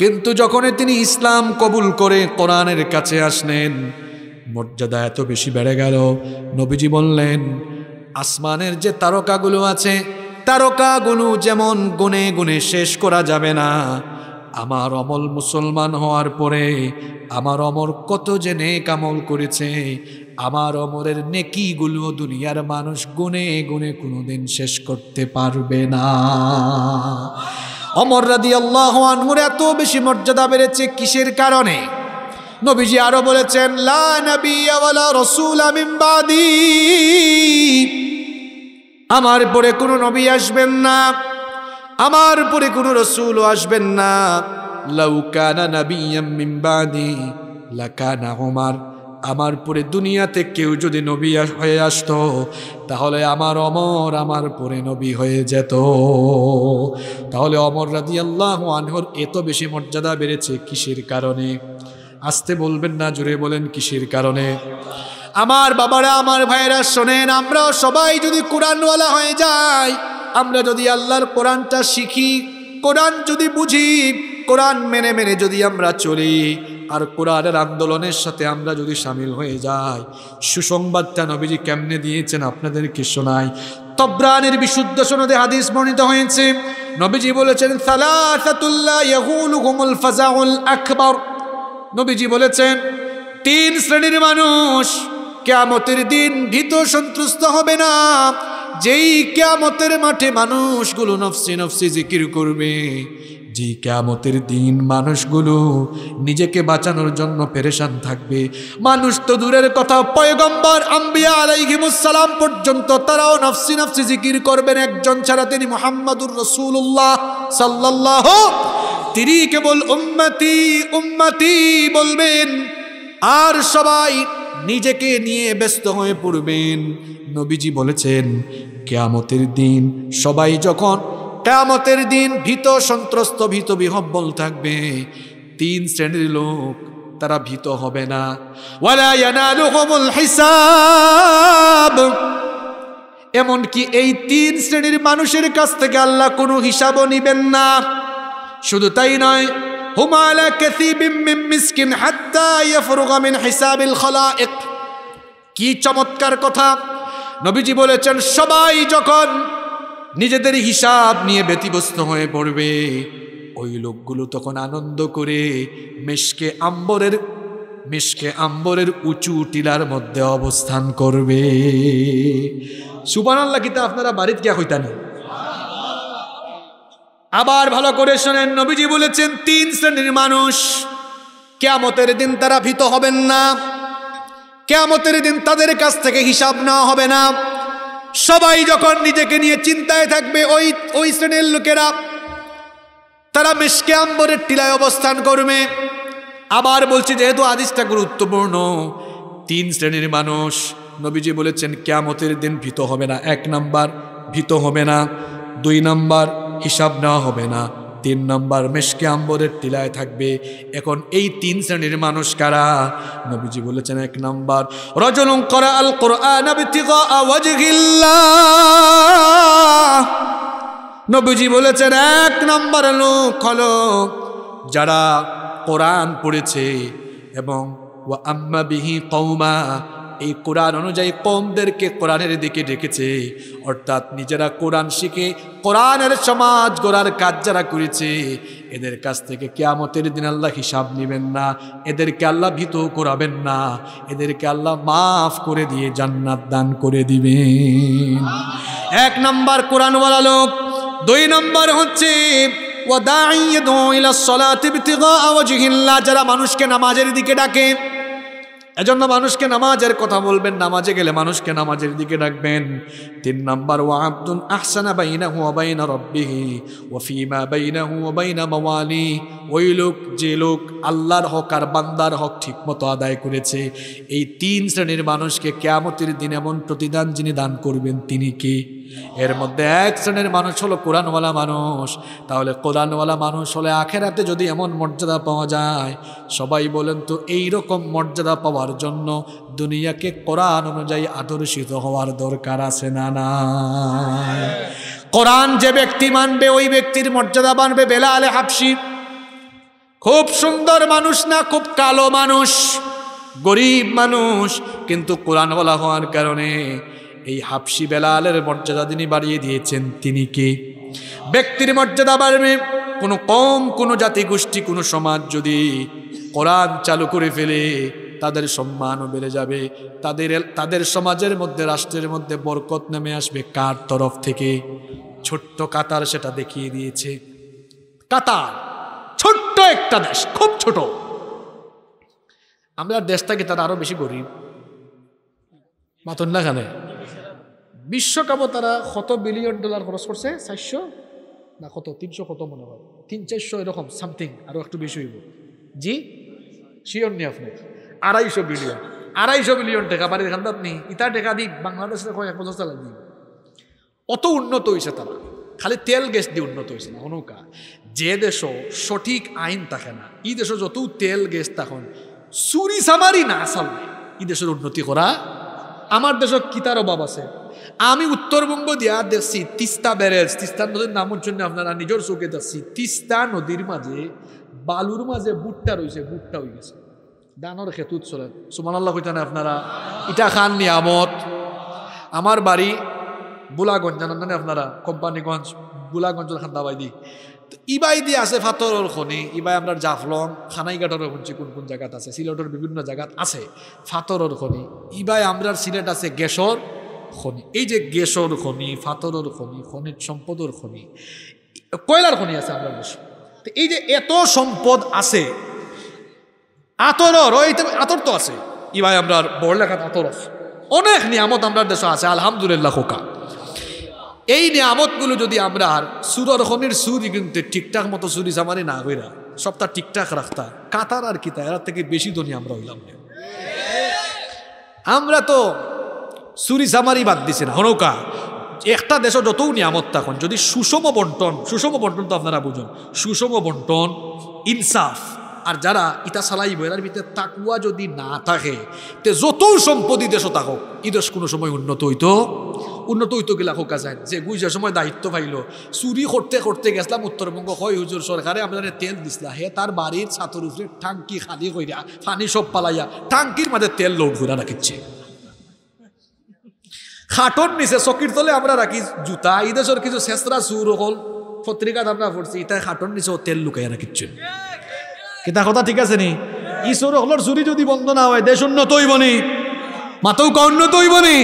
কিন্তু যখন তিনি ইসলাম কবুল করে কোরআনের কাছে আসলেন মর্যাদা এত বেশি বেড়ে গেল নবীজি বললেন আসমানের যে তারকাগুলো আছে তারকাগুলো যেমন গুনে গুনে শেষ করা যাবে না আমার অমল মুসলমান হওয়ার পরে আমার অমর কত যে নেক আমল করেছে আমার অমরের নেকিগুলো দুনিয়ার মানুষ গুনে গুনে কোনোদিন শেষ করতে পারবে না অমর রাদি আল্লাহ আনহুর এত বেশি মর্যাদা বেড়েছে কিসের কারণে নবীজি আরো বলেছেন লা রসুল আমিম্বাদি আমার পরে কোনো নবী আসবেন না আমার পরে কোনো রসুলও আসবেন না লাউকানা নবী মিম্বাদি লাকানা হোমার আমার পরে দুনিয়াতে কেউ যদি নবী হয়ে আসত তাহলে আমার অমর আমার পরে নবী হয়ে যেত তাহলে অমর রাজি আল্লাহ আনহর এত বেশি মর্যাদা বেড়েছে কিসের কারণে আসতে বলবেন না জুড়ে বলেন কিসের কারণে আমার বাবারা আমার ভাইয়েরা শোনেন আমরা সবাই যদি কোরআনওয়ালা হয়ে যাই আমরা যদি আল্লাহর কোরআনটা শিখি কোরআন যদি বুঝি কোরআন মেনে মেনে যদি আমরা চলি আর কোরআনের আন্দোলনের সাথে আমরা যদি সামিল হয়ে যাই সুসংবাদটা নবীজি কেমনে দিয়েছেন আপনাদের কিছু শোনাই তব্রানের বিশুদ্ধ সনদে হাদিস বর্ণিত হয়েছে নবীজি বলেছেন নবীজি বলেছেন তিন শ্রেণীর মানুষ কেয়ামতের দিন ভীত সন্তুষ্ট হবে না যেই কেয়ামতের মাঠে মানুষগুলো নফসি নফসি জিকির করবে যে কেয়ামতের দিন মানুষগুলো নিজেকে বাঁচানোর জন্য পেরেশান থাকবে মানুষ তো দূরের কথা পয়গম্বর আম্বিয়া আলাইহিমুসালাম পর্যন্ত তারাও নফসি নফসি জিকির করবেন একজন ছাড়া তিনি মোহাম্মদুর রসুল্লাহ সাল্লাহ তিনি কেবল উম্মতি উম্মতি বলবেন আর সবাই নিজেকে নিয়ে ব্যস্ত হয়ে পড়বেন নবীজি বলেছেন কেয়ামতের দিন সবাই যখন কেয়ামতের দিন ভীত সন্ত্রস্ত ভীত বিহব্বল থাকবে তিন শ্রেণীর লোক তারা ভীত হবে না এমন এমনকি এই তিন শ্রেণীর মানুষের কাছ থেকে আল্লাহ কোনো হিসাবও নিবেন না শুধু তাই নয় কি চমৎকার কথা নবীজি বলেছেন সবাই যখন নিজেদের হিসাব নিয়ে ব্যতিব্যস্ত হয়ে পড়বে ওই লোকগুলো তখন আনন্দ করে মেশকে আম্বরের মেশকে আম্বরের উঁচু টিলার মধ্যে অবস্থান করবে সুবান আল্লাহ কিতা আপনারা বাড়িতে গিয়া হইতানি আবার ভালো করে শোনেন নবীজি বলেছেন তিন শ্রেণীর মানুষ কেয়ামতের দিন তারা ভীত হবেন না কেয়ামতের দিন তাদের কাছ থেকে হিসাব নেওয়া হবে না সবাই যখন নিজেকে নিয়ে চিন্তায় থাকবে ওই ওই শ্রেণীর লোকেরা তারা মেশকে আম্বরের টিলায় অবস্থান করবে আবার বলছি যেহেতু আদিসটা গুরুত্বপূর্ণ তিন শ্রেণীর মানুষ নবীজি বলেছেন ক্যামতের দিন ভীত হবে না এক নাম্বার ভীত হবে না দুই নাম্বার হিসাব নেওয়া হবে না তিন নম্বর মেশকে আম্বরের টিলায় থাকবে এখন এই তিন শ্রেণীর মানুষ কারা নবীজি বলেছেন এক নম্বর রজনং করা আল কোরআন নবীজি বলেছেন এক নম্বর লোক হল যারা কোরআন পড়েছে এবং ও আম্মা বিহি কৌমা এই কোরআন অনুযায়ী কমদেরকে কোরআনের দিকে ডেকেছে অর্থাৎ নিজেরা কোরআন শিখে কোরআনের সমাজ গড়ার কাজ যারা করেছে এদের কাছ থেকে কেয়ামতের দিন আল্লাহ হিসাব নেবেন না এদেরকে আল্লাহ ভীত করাবেন না এদেরকে আল্লাহ মাফ করে দিয়ে জান্নাত দান করে দিবেন এক নম্বর কোরআনওয়ালা লোক দুই নম্বর হচ্ছে যারা মানুষকে নামাজের দিকে ডাকে এজন্য মানুষকে নামাজের কথা বলবেন নামাজে গেলে মানুষকে নামাজের দিকে ডাকবেন তিন নাম্বার ও আব্দুল আহসানা বাইনা হুয়া বাইনা রব্বিহি ফিমা বাইনা হুয়া বাইনা মাওয়ালি ওই লোক যে লোক আল্লাহর হক আর বান্দার হক ঠিকমতো আদায় করেছে এই তিন শ্রেণীর মানুষকে কেয়ামতের দিন এমন প্রতিদান যিনি দান করবেন তিনি কি এর মধ্যে এক শ্রেণীর মানুষ হলো কোরআনওয়ালা মানুষ তাহলে কোরআনওয়ালা মানুষ হলে আখেরাতে যদি এমন মর্যাদা পাওয়া যায় সবাই বলেন তো এই রকম মর্যাদা পাওয়ার জন্য দুনিয়াকে কোরআন অনুযায়ী আদর্শিত হওয়ার দরকার আছে না না কোরআন যে ব্যক্তি মানবে ওই ব্যক্তির মর্যাদা মানবে বেলা আলে হাফসি খুব সুন্দর মানুষ না খুব কালো মানুষ গরিব মানুষ কিন্তু কোরআনওয়ালা হওয়ার কারণে এই হাফসি বেলালের মর্যাদা তিনি বাড়িয়ে দিয়েছেন তিনি কি ব্যক্তির মর্যাদা বাড়বে কোনো কম কোনো জাতি গোষ্ঠী কোনো সমাজ যদি কোরআন চালু করে ফেলে তাদের সম্মানও বেড়ে যাবে তাদের তাদের সমাজের মধ্যে রাষ্ট্রের মধ্যে বরকত নেমে আসবে কার তরফ থেকে ছোট্ট কাতার সেটা দেখিয়ে দিয়েছে কাতার ছোট্ট একটা দেশ খুব ছোট আমরা দেশটাকে তারা আরও বেশি গরিব মাতন না বিশ্বকাপও তারা কত বিলিয়ন ডলার খরচ করছে চারশো না কত তিনশো কত মনে হয় তিন চারশো এরকম সামথিং আরও একটু বেশি হইব জি শিওর নি আপনি আড়াইশো বিলিয়ন আড়াইশো বিলিয়ন টাকা বাড়ির খান আপনি ইতা টাকা দিক বাংলাদেশে দেখো এক বছর চালাই দিই অত উন্নত হয়েছে তারা খালি তেল গ্যাস দিয়ে উন্নত হয়েছে না অনুকা যে দেশ সঠিক আইন থাকে না ই দেশ যত তেল গ্যাস তখন চুরি সামারি না আসাল ই দেশের উন্নতি করা আমার দেশ কিতার অভাব আছে আমি উত্তরবঙ্গ দিয়া দেখছি তিস্তা ব্যারেজ তিস্তা নদীর নামের জন্য আপনারা নিজের চোখে দেখছি তিস্তা নদীর মাঝে বালুর মাঝে বুটটা রয়েছে বুটটা হয়ে গেছে দানোর খেতুত চলে সুমান আল্লাহ কইতেন আপনারা ইটা খান নিয়ামত আমার বাড়ি বুলাগঞ্জ জানান না আপনারা কোম্পানিগঞ্জ বুলাগঞ্জের খান্দাবাই দি তো ইবাই দিয়ে আছে ফাতরর খনি ইবাই আমরা জাফলং খানাইঘাটরও শুনছি কোন কোন জায়গাত আছে সিলেটের বিভিন্ন জায়গাত আছে ফাতরর খনি ইবাই আমরার সিলেট আছে গেসর খনি এই যে গ্যাসর খনি ফাতরের খনি খনিজ সম্পদের খনি কয়লার খনি আছে আমরা দেশে তো এই যে এত সম্পদ আছে আতর আতর তো আছে ইভাই আমরা বড়লেখাত আতর আছে অনেক নিয়ামত আমরা দেশে আছে আলহামদুলিল্লাহ খোকা এই নিয়ামতগুলো যদি আমরা আর সুরর খনির সুরি কিন্তু ঠিকঠাক মতো সুরি জামানি না না সবটা ঠিকঠাক রাখতা কাতার আর কিতা এর থেকে বেশি ধনী আমরা হইলাম আমরা তো সুরি জামারি বাদ না হনৌকা একটা দেশ যতও নিয়ামত থাকুন যদি সুষম বন্টন সুষম বন্টন তো আপনারা বুঝুন সুষম বন্টন ইনসাফ আর যারা ইটা সালাইব এর ভিতরে তাকুয়া যদি না থাকে তে যত সম্পত্তি দেশ থাকুক ই দেশ কোনো সময় উন্নত হইতো উন্নত হইতো গেলা হোকা যায় যে গুইজার সময় দায়িত্ব পাইল চুরি করতে করতে গেছিলাম উত্তরবঙ্গ হয় হুজুর সরকারে আপনার তেল দিছিলা হে তার বাড়ির ছাতর উপরে ঠাঙ্কি খালি কইরা ফানি সব পালাইয়া ঠাঙ্কির মাঝে তেল লোক ঘুরা রাখিচ্ছে খাটন নিছে চকির তলে আমরা রাখি জুতা এই দেশের কিছু শেষরা চুর হল পত্রিকাত আমরা পড়ছি এটা খাটন ও তেল লুকাই রাখিচ্ছেন কিনা কথা ঠিক আছে নি ঈশ্বর হলর চুরি যদি বন্ধ না হয় দেশ উন্নত হইব নি মাতেও কা উন্নত হইব নি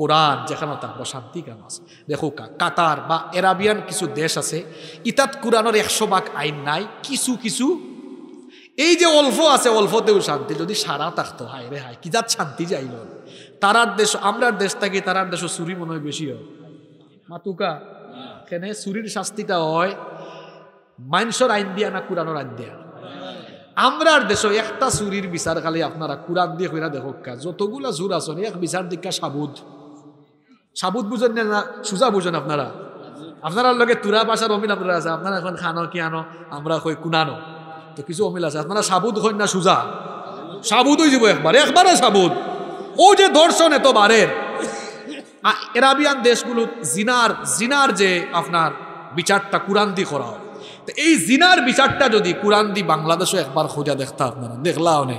কোরআন যেখানে তার অশান্তি কেন আছে দেখো কাতার বা এরাবিয়ান কিছু দেশ আছে ইতাত কোরআনের একশো ভাগ আইন নাই কিছু কিছু এই যে অল্প আছে অল্পতেও শান্তি যদি সারা থাকতো হায় রে হায় কি যার শান্তি যাইল না তারার দেশ আমরার দেশ থাকি তারার দেশ সুরি মনে হয় বেশি হয় মাতুকা কেন সুরির শাস্তিটা হয় মাইনসর আইন দিয়া না কোরআনোর আইন দিয়া আমরার দেশ একটা সুরির বিচার খালি আপনারা কোরআন দিয়ে কইরা দেখো যতগুলা জোর আসন এক বিচার দীক্ষা সাবুদ সাবুদ বুঝেন না সুজা বুঝেন আপনারা আপনারা লগে তুরা পাশার অমিল আপনারা আছে আপনারা এখন খানো কি আনো আমরা কই কুনানো তো কিছু অমিল আছে আপনারা সাবুদ কই না সুজা সাবুদ হয়ে যাব একবার একবারে সাবুদ ও যে ধর্ষণ এত বারের এরাবিয়ান দেশগুলো জিনার জিনার যে আপনার বিচারটা কুরান্দি করা হয় তো এই জিনার বিচারটা যদি কুরান্দি বাংলাদেশে একবার খোঁজা দেখতা আপনারা দেখলা অনে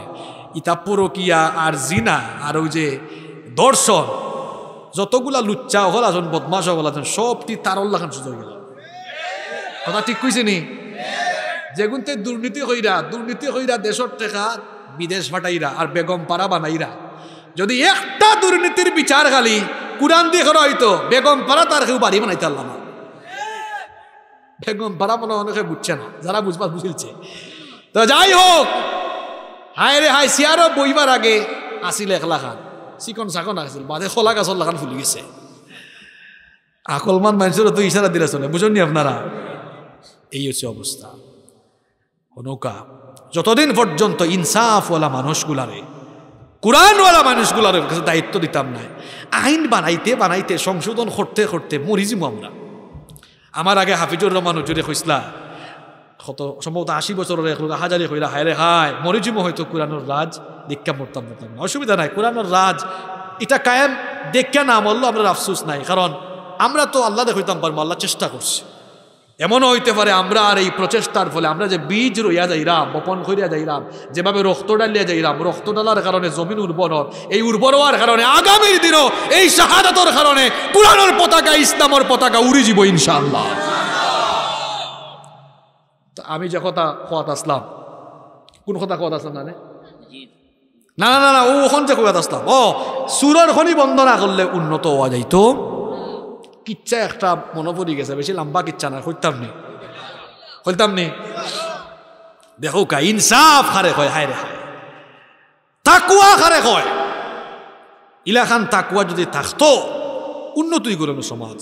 ইতা পরকিয়া আর জিনা আর ওই যে দর্শন যতগুলা লুচ্চা হল আছেন বদমাস হল আছেন সবটি তারল্লাখান সুযোগ গেল কথা ঠিক কইছে নি যেগুনতে দুর্নীতি হইরা দুর্নীতি হইরা দেশর টেকা বিদেশ ভাটাইরা আর বেগম পাড়া বানাইরা যদি একটা দুর্নীতির বিচার খালি কুরান দিয়ে করা হইতো বেগম পাড়া তার কেউ বাড়ি বানাইতে পারলাম বেগম পাড়া মনে অনেকে বুঝছে না যারা বুঝবা বুঝিলছে তো যাই হোক হায় রে হায় সিয়ারও বইবার আগে আসিল একলা খান চিকন চাকন আসিল বাদে খোলা গাছর লাখান ফুলি গেছে আকলমান মানুষের তো ইশারা দিলে চলে বুঝেননি আপনারা এই হচ্ছে অবস্থা নৌকা যতদিন পর্যন্ত ওলা মানুষগুলারে কোরআনওয়ালা মানুষগুলার কাছে দায়িত্ব দিতাম না আইন বানাইতে বানাইতে সংশোধন করতে করতে মরিজিমো আমরা আমার আগে হাফিজুর রহমান হজুরে হইসলা কত সম্ভবত আশি বছরের হাজারে হইলা হায় রে হায় মরিজিম হয়তো কোরআনোর রাজ দীক্ষা মরতাম মরতাম না অসুবিধা নাই কোরআনোর রাজ এটা কায়েম দেখা না মরলো আমরা আফসুস নাই কারণ আমরা তো আল্লাহ দেখতাম পারবো আল্লাহ চেষ্টা করছি এমনও হইতে পারে আমরা আর এই প্রচেষ্টার ফলে আমরা যে বীজ রইয়া যাইরাম বপন করিয়া যাইলাম যেভাবে রক্ত ডালিয়া যাইরাম রক্ত ডালার কারণে জমিন উর্বর এই উর্বর হওয়ার কারণে আগামীর দিনও এই শাহাদাতর কারণে কোরআনের পতাকা ইসলামর পতাকা উড়ি যাব ইনশাআল্লাহ আমি যে কথা কোয়াত আসলাম কোন কথা কোয়াত আসলাম না না না না ওখান যে কোয়াত আসলাম ও সুরের খনি বন্দনা করলে উন্নত হওয়া যাইতো কিচ্ছা একটা মনে পড়ি গেছে বেশি লম্বা কিচ্ছা না করতাম নি করতাম নি দেখো কা ইনসাফ হারে হয় হায় রে তাকুয়া হারে হয় ইলাখান তাকুয়া যদি থাকতো উন্নতি করুন সমাজ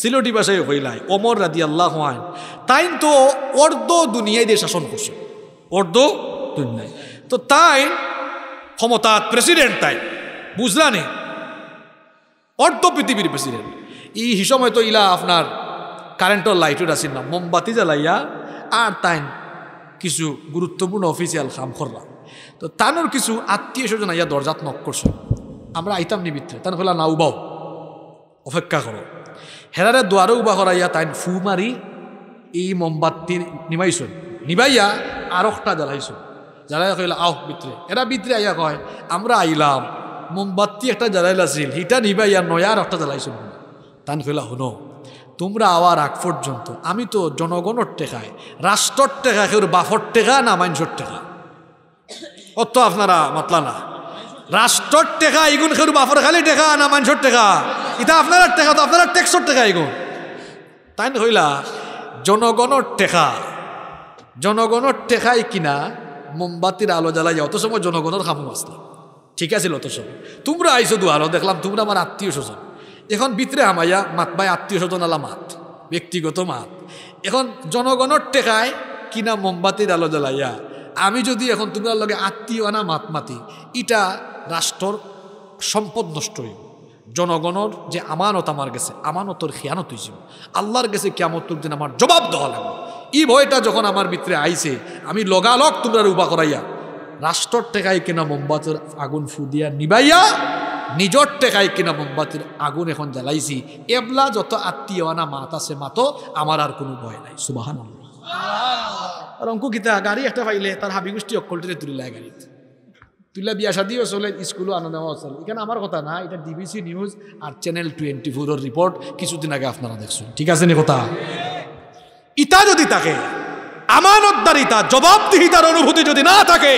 সিলেটি বাসায় হইলাই অমর রাদি আল্লাহ হন তাই তো অর্ধ দুনিয়ায় দিয়ে শাসন করছে অর্ধ দুনিয়ায় তো তাই ক্ষমতা প্রেসিডেন্ট তাই বুঝলা নেই অর্ধ পৃথিবীর প্রেসিডেন্ট ই হিসময় তো ইলা আপনার কারেন্টর লাইটও আছিল না মোমবাতি জ্বালাইয়া আর তাইন কিছু গুরুত্বপূর্ণ অফিসিয়াল কাম করলাম তো তানোর কিছু আত্মীয় স্বজন আইয়া দরজাত নক করছো আমরা আইতাম নিবিত্রে তান কইলা না উবাও অপেক্ষা করো হেরারে দোয়ারে উবা করাইয়া তাইন ফু মারি এই মোমবাতি নিবাইছুন নিবাইয়া আরকটা জ্বালাইছুন জ্বালাইয়া কইলা আহ বিত্রে এরা বিত্রে আইয়া কয় আমরা আইলাম মোমবাতি একটা জ্বালাইলাছিল হিটা নিবাইয়া নয়া আর একটা তান কইলা শুনো তোমরা আবার আগ পর্যন্ত আমি তো জনগণর টেকায় রাষ্ট্রর টেকা কেউ বাফর টেকা না মাইনসর টেকা অত আপনারা মাতলা না রাষ্ট্রর টেকা এগুন কেউ বাফর খালি টেকা না মাইনসর টেকা এটা আপনারা টেকা তো আপনারা টেকসর টেকা এগুন তাই হইলা জনগণর টেকা জনগণর টেকাই কিনা মোমবাতির আলো জ্বালাই অত সময় জনগণের খামু আসলাম ঠিক আছে অত সময় তোমরা আইসো দু আলো দেখলাম তোমরা আমার আত্মীয় স্বজন এখন বিত্রে আমাইয়া ভাই আত্মীয় স্বজন আলা মাত ব্যক্তিগত মাত এখন জনগণর টেকায় কিনা মোমবাতির আলো জ্বালাইয়া আমি যদি এখন তোমার লগে আত্মীয় আনা মাত মাতি ইটা রাষ্ট্রর সম্পদ নষ্ট হইব জনগণর যে আমানত আমার গেছে আমানতর খেয়ানত হয়েছিল আল্লাহর গেছে কেমতর দিন আমার জবাব দেওয়া লাগবে এই ভয়টা যখন আমার ভিতরে আইছে আমি লগালগ তোমরা রূপা করাইয়া রাষ্ট্রর টেকায় কিনা মোমবাতির আগুন ফুদিয়া নিবাইয়া নিজর টেকায় কিনা মোমবাতির আগুন এখন জ্বালাইছি এবলা যত আত্মীয় আত্মীয়না মাত আছে মাতো আমার আর কোনো ভয় নাই সুবাহান আর অঙ্কু গীতা গাড়ি একটা পাইলে তার হাবি গোষ্ঠী তুলে লাগে গাড়িতে তুলে বিয়া সাদি চলে স্কুলও আনন্দ নেওয়া চলে এখানে আমার কথা না এটা ডিবিসি নিউজ আর চ্যানেল টোয়েন্টি ফোরের রিপোর্ট কিছুদিন আগে আপনারা দেখছেন ঠিক আছে নি কথা ইতা যদি থাকে আমানতদারিতা জবাবদিহিতার অনুভূতি যদি না থাকে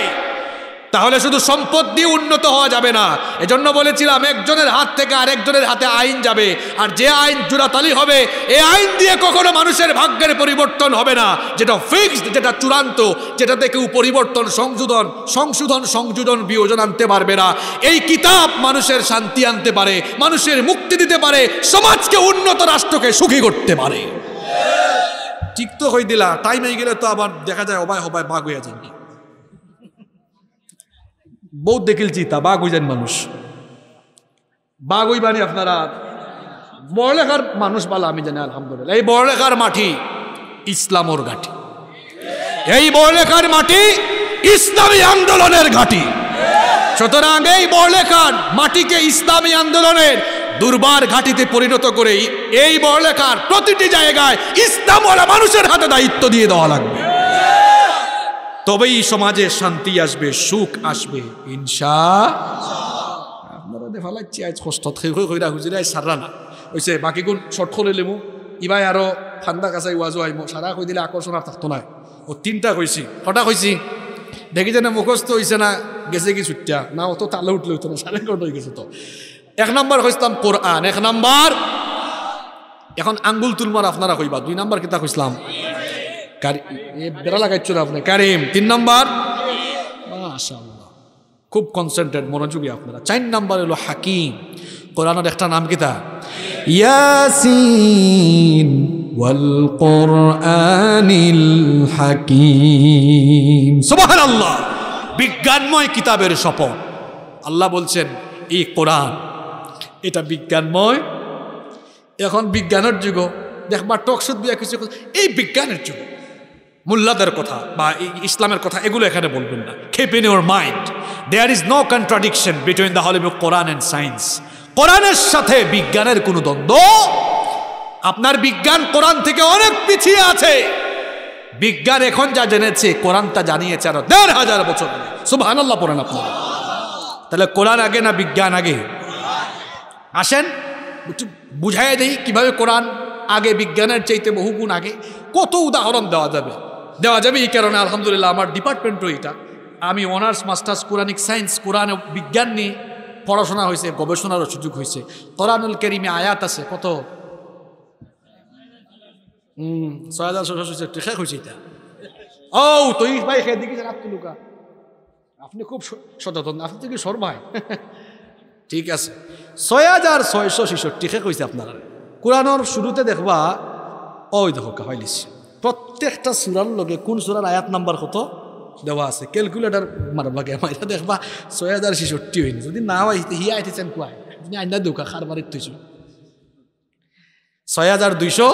তাহলে শুধু সম্পদ দিয়ে উন্নত হওয়া যাবে না এজন্য বলেছিলাম একজনের হাত থেকে আরেকজনের হাতে আইন যাবে আর যে আইন চূড়াতালি হবে এ আইন দিয়ে কখনো মানুষের ভাগ্যের পরিবর্তন হবে না যেটা ফিক্সড যেটা চূড়ান্ত যেটাতে কেউ পরিবর্তন সংশোধন সংশোধন সংযোজন বিয়োজন আনতে পারবে না এই কিতাব মানুষের শান্তি আনতে পারে মানুষের মুক্তি দিতে পারে সমাজকে উন্নত রাষ্ট্রকে সুখী করতে পারে ঠিক তো হই দিলা টাইম হয়ে গেলে তো আবার দেখা যায় অবায় হবায় বাগ হয়ে যাননি বৌদ্ধ দেখিল চিতা বাঘ হয়ে যান মানুষ বাঘ বানি আপনারা বড়লেখার মানুষ বলা আমি জানি আলহামদুলিল্লাহ এই বড়লেখার মাটি ইসলামর ঘাটি এই বড়লেখার মাটি ইসলামী আন্দোলনের ঘাটি সুতরাং এই বড়লেখার মাটিকে ইসলামী আন্দোলনের দুর্বার ঘাটিতে পরিণত করেই এই বড়লেখার প্রতিটি জায়গায় ইসলামওয়ালা মানুষের হাতে দায়িত্ব দিয়ে দেওয়া লাগবে তবেই সমাজে শান্তি আসবে সুখ আসবে ইনশা আপনারা দেখা লাগছে আজ কষ্ট কইরা হুজুরে আজ সাররা না ওইসে বাকি কোন শর্ট খোলে মু ইবাই আরো ঠান্ডা কাছাই ওয়াজো আইমো সারা কই দিলে আকর্ষণ আর থাকতো না ও তিনটা কইছি কটা কইছি দেখি যেন মুখস্থ হইছে না গেছে কি ছুটিয়া না অত তালে উঠলে হইতো না সাড়ে কটা হয়ে গেছে তো এক নাম্বার কইসলাম কোরআন এক নাম্বার এখন আঙ্গুল তুলমার আপনারা কইবা দুই নাম্বার কিতা কইসলাম বেড়া লাগাচ্ছ না আপনি কারিম তিন নাম্বার মাশাল্লাহ খুব কনসেন্ট্রেট মনোযোগী আপনারা চার নাম্বার হলো হাকিম কোরআনের একটা নাম কিতা ইয়াসিন ওয়াল কোরআনিল হাকিম সুবহানাল্লাহ বিজ্ঞানময় কিতাবের শপথ আল্লাহ বলছেন এই কোরআন এটা বিজ্ঞানময় এখন বিজ্ঞানের যুগ দেখবা টকশুদ বিয়া কিছু এই বিজ্ঞানের যুগ মোল্লাদের কথা বা ইসলামের কথা এগুলো এখানে বলবেন না keep in your mind there is no contradiction between the holy Quran and science কোরআনের সাথে বিজ্ঞানের কোনো দ্বন্দ্ব আপনার বিজ্ঞান কোরআন থেকে অনেক পিছিয়ে আছে বিজ্ঞান এখন যা জেনেছে কোরআনটা জানিয়েছে আরো দেড় হাজার বছর সুবাহান আল্লাহ পড়েন আপনার তাহলে কোরআন আগে না বিজ্ঞান আগে আসেন বুঝাই দেই কিভাবে কোরআন আগে বিজ্ঞানের চাইতে বহুগুণ আগে কত উদাহরণ দেওয়া যাবে দেওয়া যাবে এই কারণে আলহামদুলিল্লাহ আমার ডিপার্টমেন্টও এটা আমি অনার্স মাস্টার্স কোরআনিক সায়েন্স কোরআন বিজ্ঞান নিয়ে পড়াশোনা হয়েছে গবেষণারও সুযোগ হয়েছে কোরআনুল করিমে আয়াত আছে কত হুম ছয় হাজার ছশো একটু শেখ হয়েছে এটা ও তুই ভাই খেয়ে দেখি আপনি লুকা আপনি খুব সচেতন আপনি কি সর্বাই ঠিক আছে ছয় হাজার ছয়শ ছেষট্টি শেখ হয়েছে আপনারা কোরআনোর শুরুতে দেখবা ওই দেখো কাহাইলিছে প্রত্যেকটা সুরার লগে কোন সুরার আয়াত নাম্বার কত দেওয়া আছে ক্যালকুলেটার মারবাকে মাইরা দেখবা ছয় হাজার ছেষট্টি হয়নি যদি না হয় হিয়া আইতেছেন কুয়ায় তুমি আইনা দৌকা খারবার থইছো ছয় হাজার দুইশো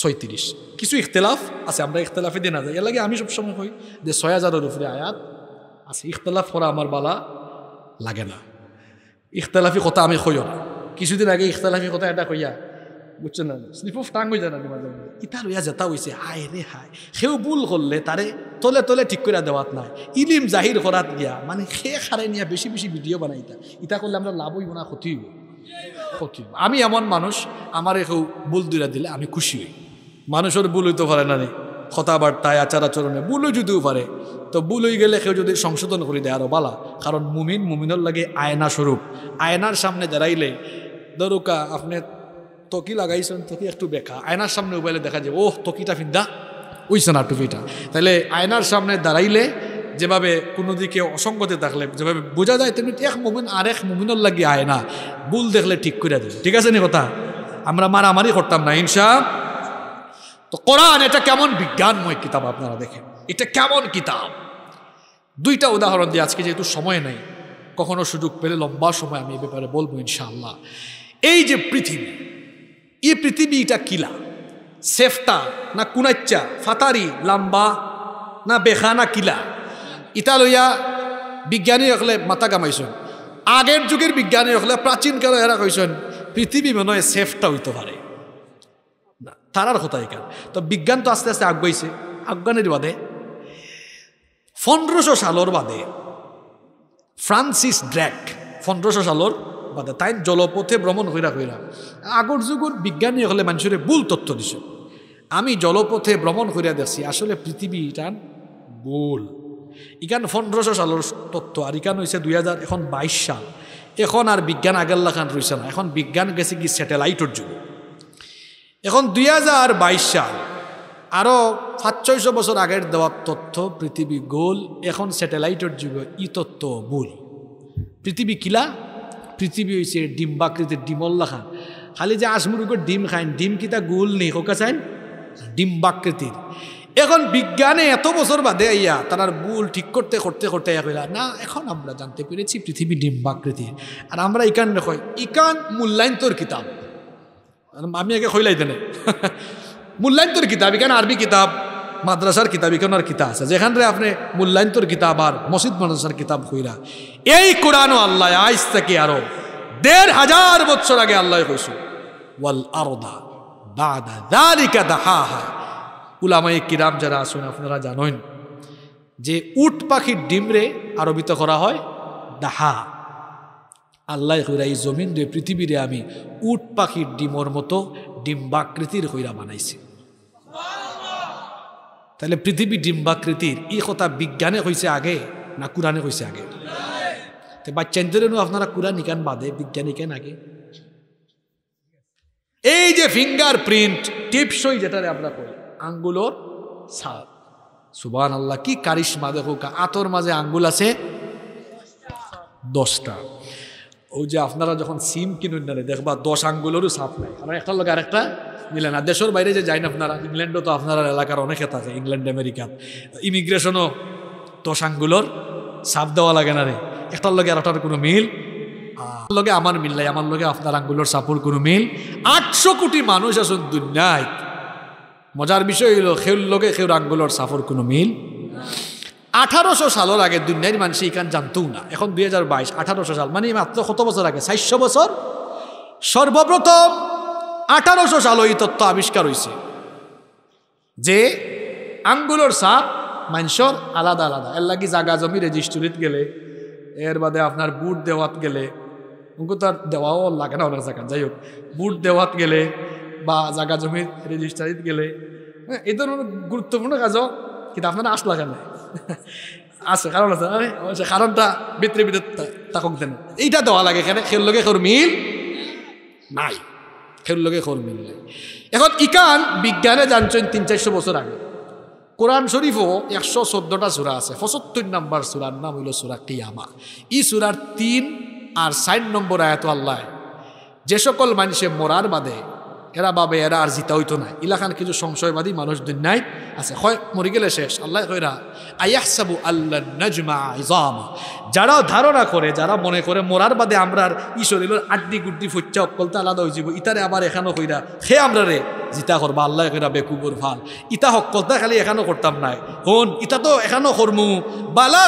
ছয়ত্রিশ কিছু ইখতলাফ আছে আমরা ইখতলাফে দেনা যাই এর লাগে আমি সবসময় কই যে ছয় হাজারের উপরে আয়াত আছে ইখতলাফ করা আমার বালা লাগে না ইখতলাফি কথা আমি কইও না কিছুদিন আগে ইখতলাফি কথা এটা কইয়া বুঝছেন না স্লিপ অফ টাং হয়ে যায় না মাঝে মাঝে ইতা লইয়া জেতা হয়েছে হায় রে হায় সেও ভুল করলে তারে তলে তলে ঠিক করে দেওয়াত নাই ইলিম জাহির করাত গিয়া মানে সে খারে নিয়ে বেশি বেশি ভিডিও বানাই ইতা ইতা করলে আমরা লাভ হইব না ক্ষতি হইব ক্ষতি আমি এমন মানুষ আমার কেউ ভুল দুইরা দিলে আমি খুশি হই মানুষের ভুল হইতে পারে না রে কথাবার্তায় আচার আচরণে ভুলও যদিও পারে তো ভুল হয়ে গেলে কেউ যদি সংশোধন করে দেয় আরও বালা কারণ মুমিন মুমিনের লাগে আয়না স্বরূপ আয়নার সামনে দাঁড়াইলে দরুকা আপনি তকি লাগাইছেন তকি একটু বেকা আয়নার সামনে উবাইলে দেখা যায় ওহ তকিটা ফিন্দা উইছে না টুপিটা তাহলে আয়নার সামনে দাঁড়াইলে যেভাবে কোনো দিকে অসঙ্গতে থাকলে যেভাবে বোঝা যায় তেমনি এক মুমিন আর এক মুমিনর লাগে আয়না ভুল দেখলে ঠিক করে দেবে ঠিক আছে নি কথা আমরা মারামারি করতাম না ইনসা তো কোরআন এটা কেমন বিজ্ঞানময় কিতাব আপনারা দেখেন এটা কেমন কিতাব দুইটা উদাহরণ দিয়ে আজকে যেহেতু সময় নেই কখনো সুযোগ পেলে লম্বা সময় আমি এ ব্যাপারে বলবো ইনশাআল্লাহ এই যে পৃথিবী ಈ না কুনাচ্চা ফাতারি লাম্বা না বেখা না কিলা ಬೇಖಾನ লইয়া বিজ্ঞানী বিজ্ঞানীসকলে মাথা কামাইছেন আগের যুগের বিজ্ঞানীসকলে প্রাচীনকালে এরা কইছেন পৃথিবী মনে হয় সেফটা হইতে পারে তারার কথা এখান তো বিজ্ঞান তো আস্তে আস্তে আগবাইছে আফগানের বাদে পনেরোশো সালর বাদে ফ্রান্সিস ড্র্যাক পনেরোশো সালর কথা তাই জলপথে ভ্রমণ হইরা হইরা আগর যুগর বিজ্ঞানী হলে মানুষের ভুল তথ্য দিছে আমি জলপথে ভ্রমণ করিয়া দেখছি আসলে পৃথিবী ইটান ভুল ইকান পনেরোশো সালের তথ্য আর ইকান হয়েছে দুই হাজার এখন বাইশ সাল এখন আর বিজ্ঞান আগের লাখান রয়েছে না এখন বিজ্ঞান গেছে কি স্যাটেলাইটের যুগ এখন দুই হাজার বাইশ সাল আরও সাত ছয়শো বছর আগের দেওয়ার তথ্য পৃথিবী গোল এখন স্যাটেলাইটের যুগ ই তথ্য ভুল পৃথিবী কিলা পৃথিবী হয়েছে ডিমল ডিমল্লাখা খালি যে আসমুরুকের ডিম খাইন ডিম কিতা গুল নেই হোকা চাইন ডিম্বাকৃতির এখন বিজ্ঞানে এত বছর বাদে আইয়া তারা গুল ঠিক করতে করতে করতে ইয়া না এখন আমরা জানতে পেরেছি পৃথিবী ডিম্বাকৃতির আর আমরা ইকান কই ইকান মূল্যায়ন তোর কিতাব আমি আগে কইলাই দেনে মূল্যায়ন তোর কিতাব ইকান আরবি কিতাব মাদ্রাসার কিতাব এখানার কিতাব আছে যেখানে আপনি মূল্যায়ন্তর কিতাব আর মসজিদ মাদ্রাসার কিতাব কইরা এই কোরআন আল্লাহ আইস থেকে আরো দেড় হাজার বছর আগে আল্লাহ কইসু ওয়াল আরদা বাদা দালিকা দাহা হা উলামাই কিরাম যারা আসুন আপনারা জানেন যে উট পাখির ডিমরে আরবিত করা হয় দাহা আল্লাহ হইরা এই জমিন রে পৃথিবীরে আমি উট পাখির ডিমর মতো ডিম্বাকৃতির হইরা বানাইছি তাহলে পৃথিবী ডিম্বাকৃতির এই কথা বিজ্ঞানে হয়েছে আগে না কোরআনে হয়েছে আগে তো বাচ্চাদেরও আপনারা কোরআন ইকান বাদে বিজ্ঞান ইকান আগে এই যে ফিঙ্গার প্রিন্ট টিপসই যেটারে আমরা করি আঙ্গুলোর ছাপ সুবান আল্লাহ কি মাদে হোক আতর মাঝে আঙ্গুল আছে দশটা ওই যে আপনারা যখন সিম কিনুন না দেখবা দশ আঙ্গুলেরও সাপ নাই কারণ একটা লোক আরেকটা মিলে না দেশের বাইরে যে না আপনারা ইংল্যান্ডও তো আপনার এলাকার অনেক হেতা আছে ইংল্যান্ড আমেরিকা ইমিগ্রেশনও দশ আঙ্গুলোর সাপ দেওয়া লাগে না রে একটার লগে আরেকটার কোনো মিল লগে আমার মিল নাই আমার লগে আপনার আঙ্গুলোর সাপোর কোনো মিল আটশো কোটি মানুষ আসুন দুনিয়ায় মজার বিষয় হইল খেউর লগে খেউর আঙ্গুলোর সাপোর কোনো মিল আঠারোশো সালের আগে দুনিয়ার মানুষ এই জানতো না এখন দুই হাজার বাইশ আঠারোশো সাল মানে মাত্র কত বছর আগে চারশো বছর সর্বপ্রথম আঠারোশো সাল এই তত্ত্ব আবিষ্কার হয়েছে যে আঙ্গুলোর সাপ মানুষের আলাদা আলাদা এর লাগি জাগা জমি রেজিস্ট্রিত গেলে এর বাদে আপনার বুট দেওয়াত গেলে উনকু তো আর দেওয়াও লাগে না অনেক জায়গা যাই হোক বুট দেওয়াত গেলে বা জাগা জমির রেজিস্ট্রিত গেলে হ্যাঁ, এই ধরনের গুরুত্বপূর্ণ কাজও কিন্তু আপনারা আসলা কেন আছে কারণ আছে সে কারণটা ভিতরে ভিতরে তাকক দেন এইটা দেওয়া লাগে এখানে খের লগে খোর মিল নাই খের লগে খোর মিল নাই এখন ইকান বিজ্ঞানে জানছেন তিন চারশো বছর আগে কোরআন শরীফও একশো চোদ্দোটা সুরা আছে পঁচাত্তর নম্বর সুরার নাম হইল সুরা কিয়ামা ই সুরার তিন আর ষাট নম্বর আয়াত আল্লাহ যে সকল মানুষে মরার বাদে এরা বাবে এরা আর জিতা হইতো না ইলাখান কিছু সংশয়বাদী মানুষ দিন নাই আছে হয় মরি গেলে শেষ আল্লাহ কইরা সাবু আল্লাহ নজমা ইজামা যারা ধারণা করে যারা মনে করে মরার বাদে আমরা ই শরীরের আড্ডি গুড্ডি ফুচ্চা অকলতে আলাদা হয়ে যাব ইতারে আবার এখানেও কইরা সে আমরা রে জিতা করবা আল্লাহ কইরা বেকুবুর ভাল ইতা হকলতা খালি এখানেও করতাম নাই হন ইতা তো এখানেও করমু বালা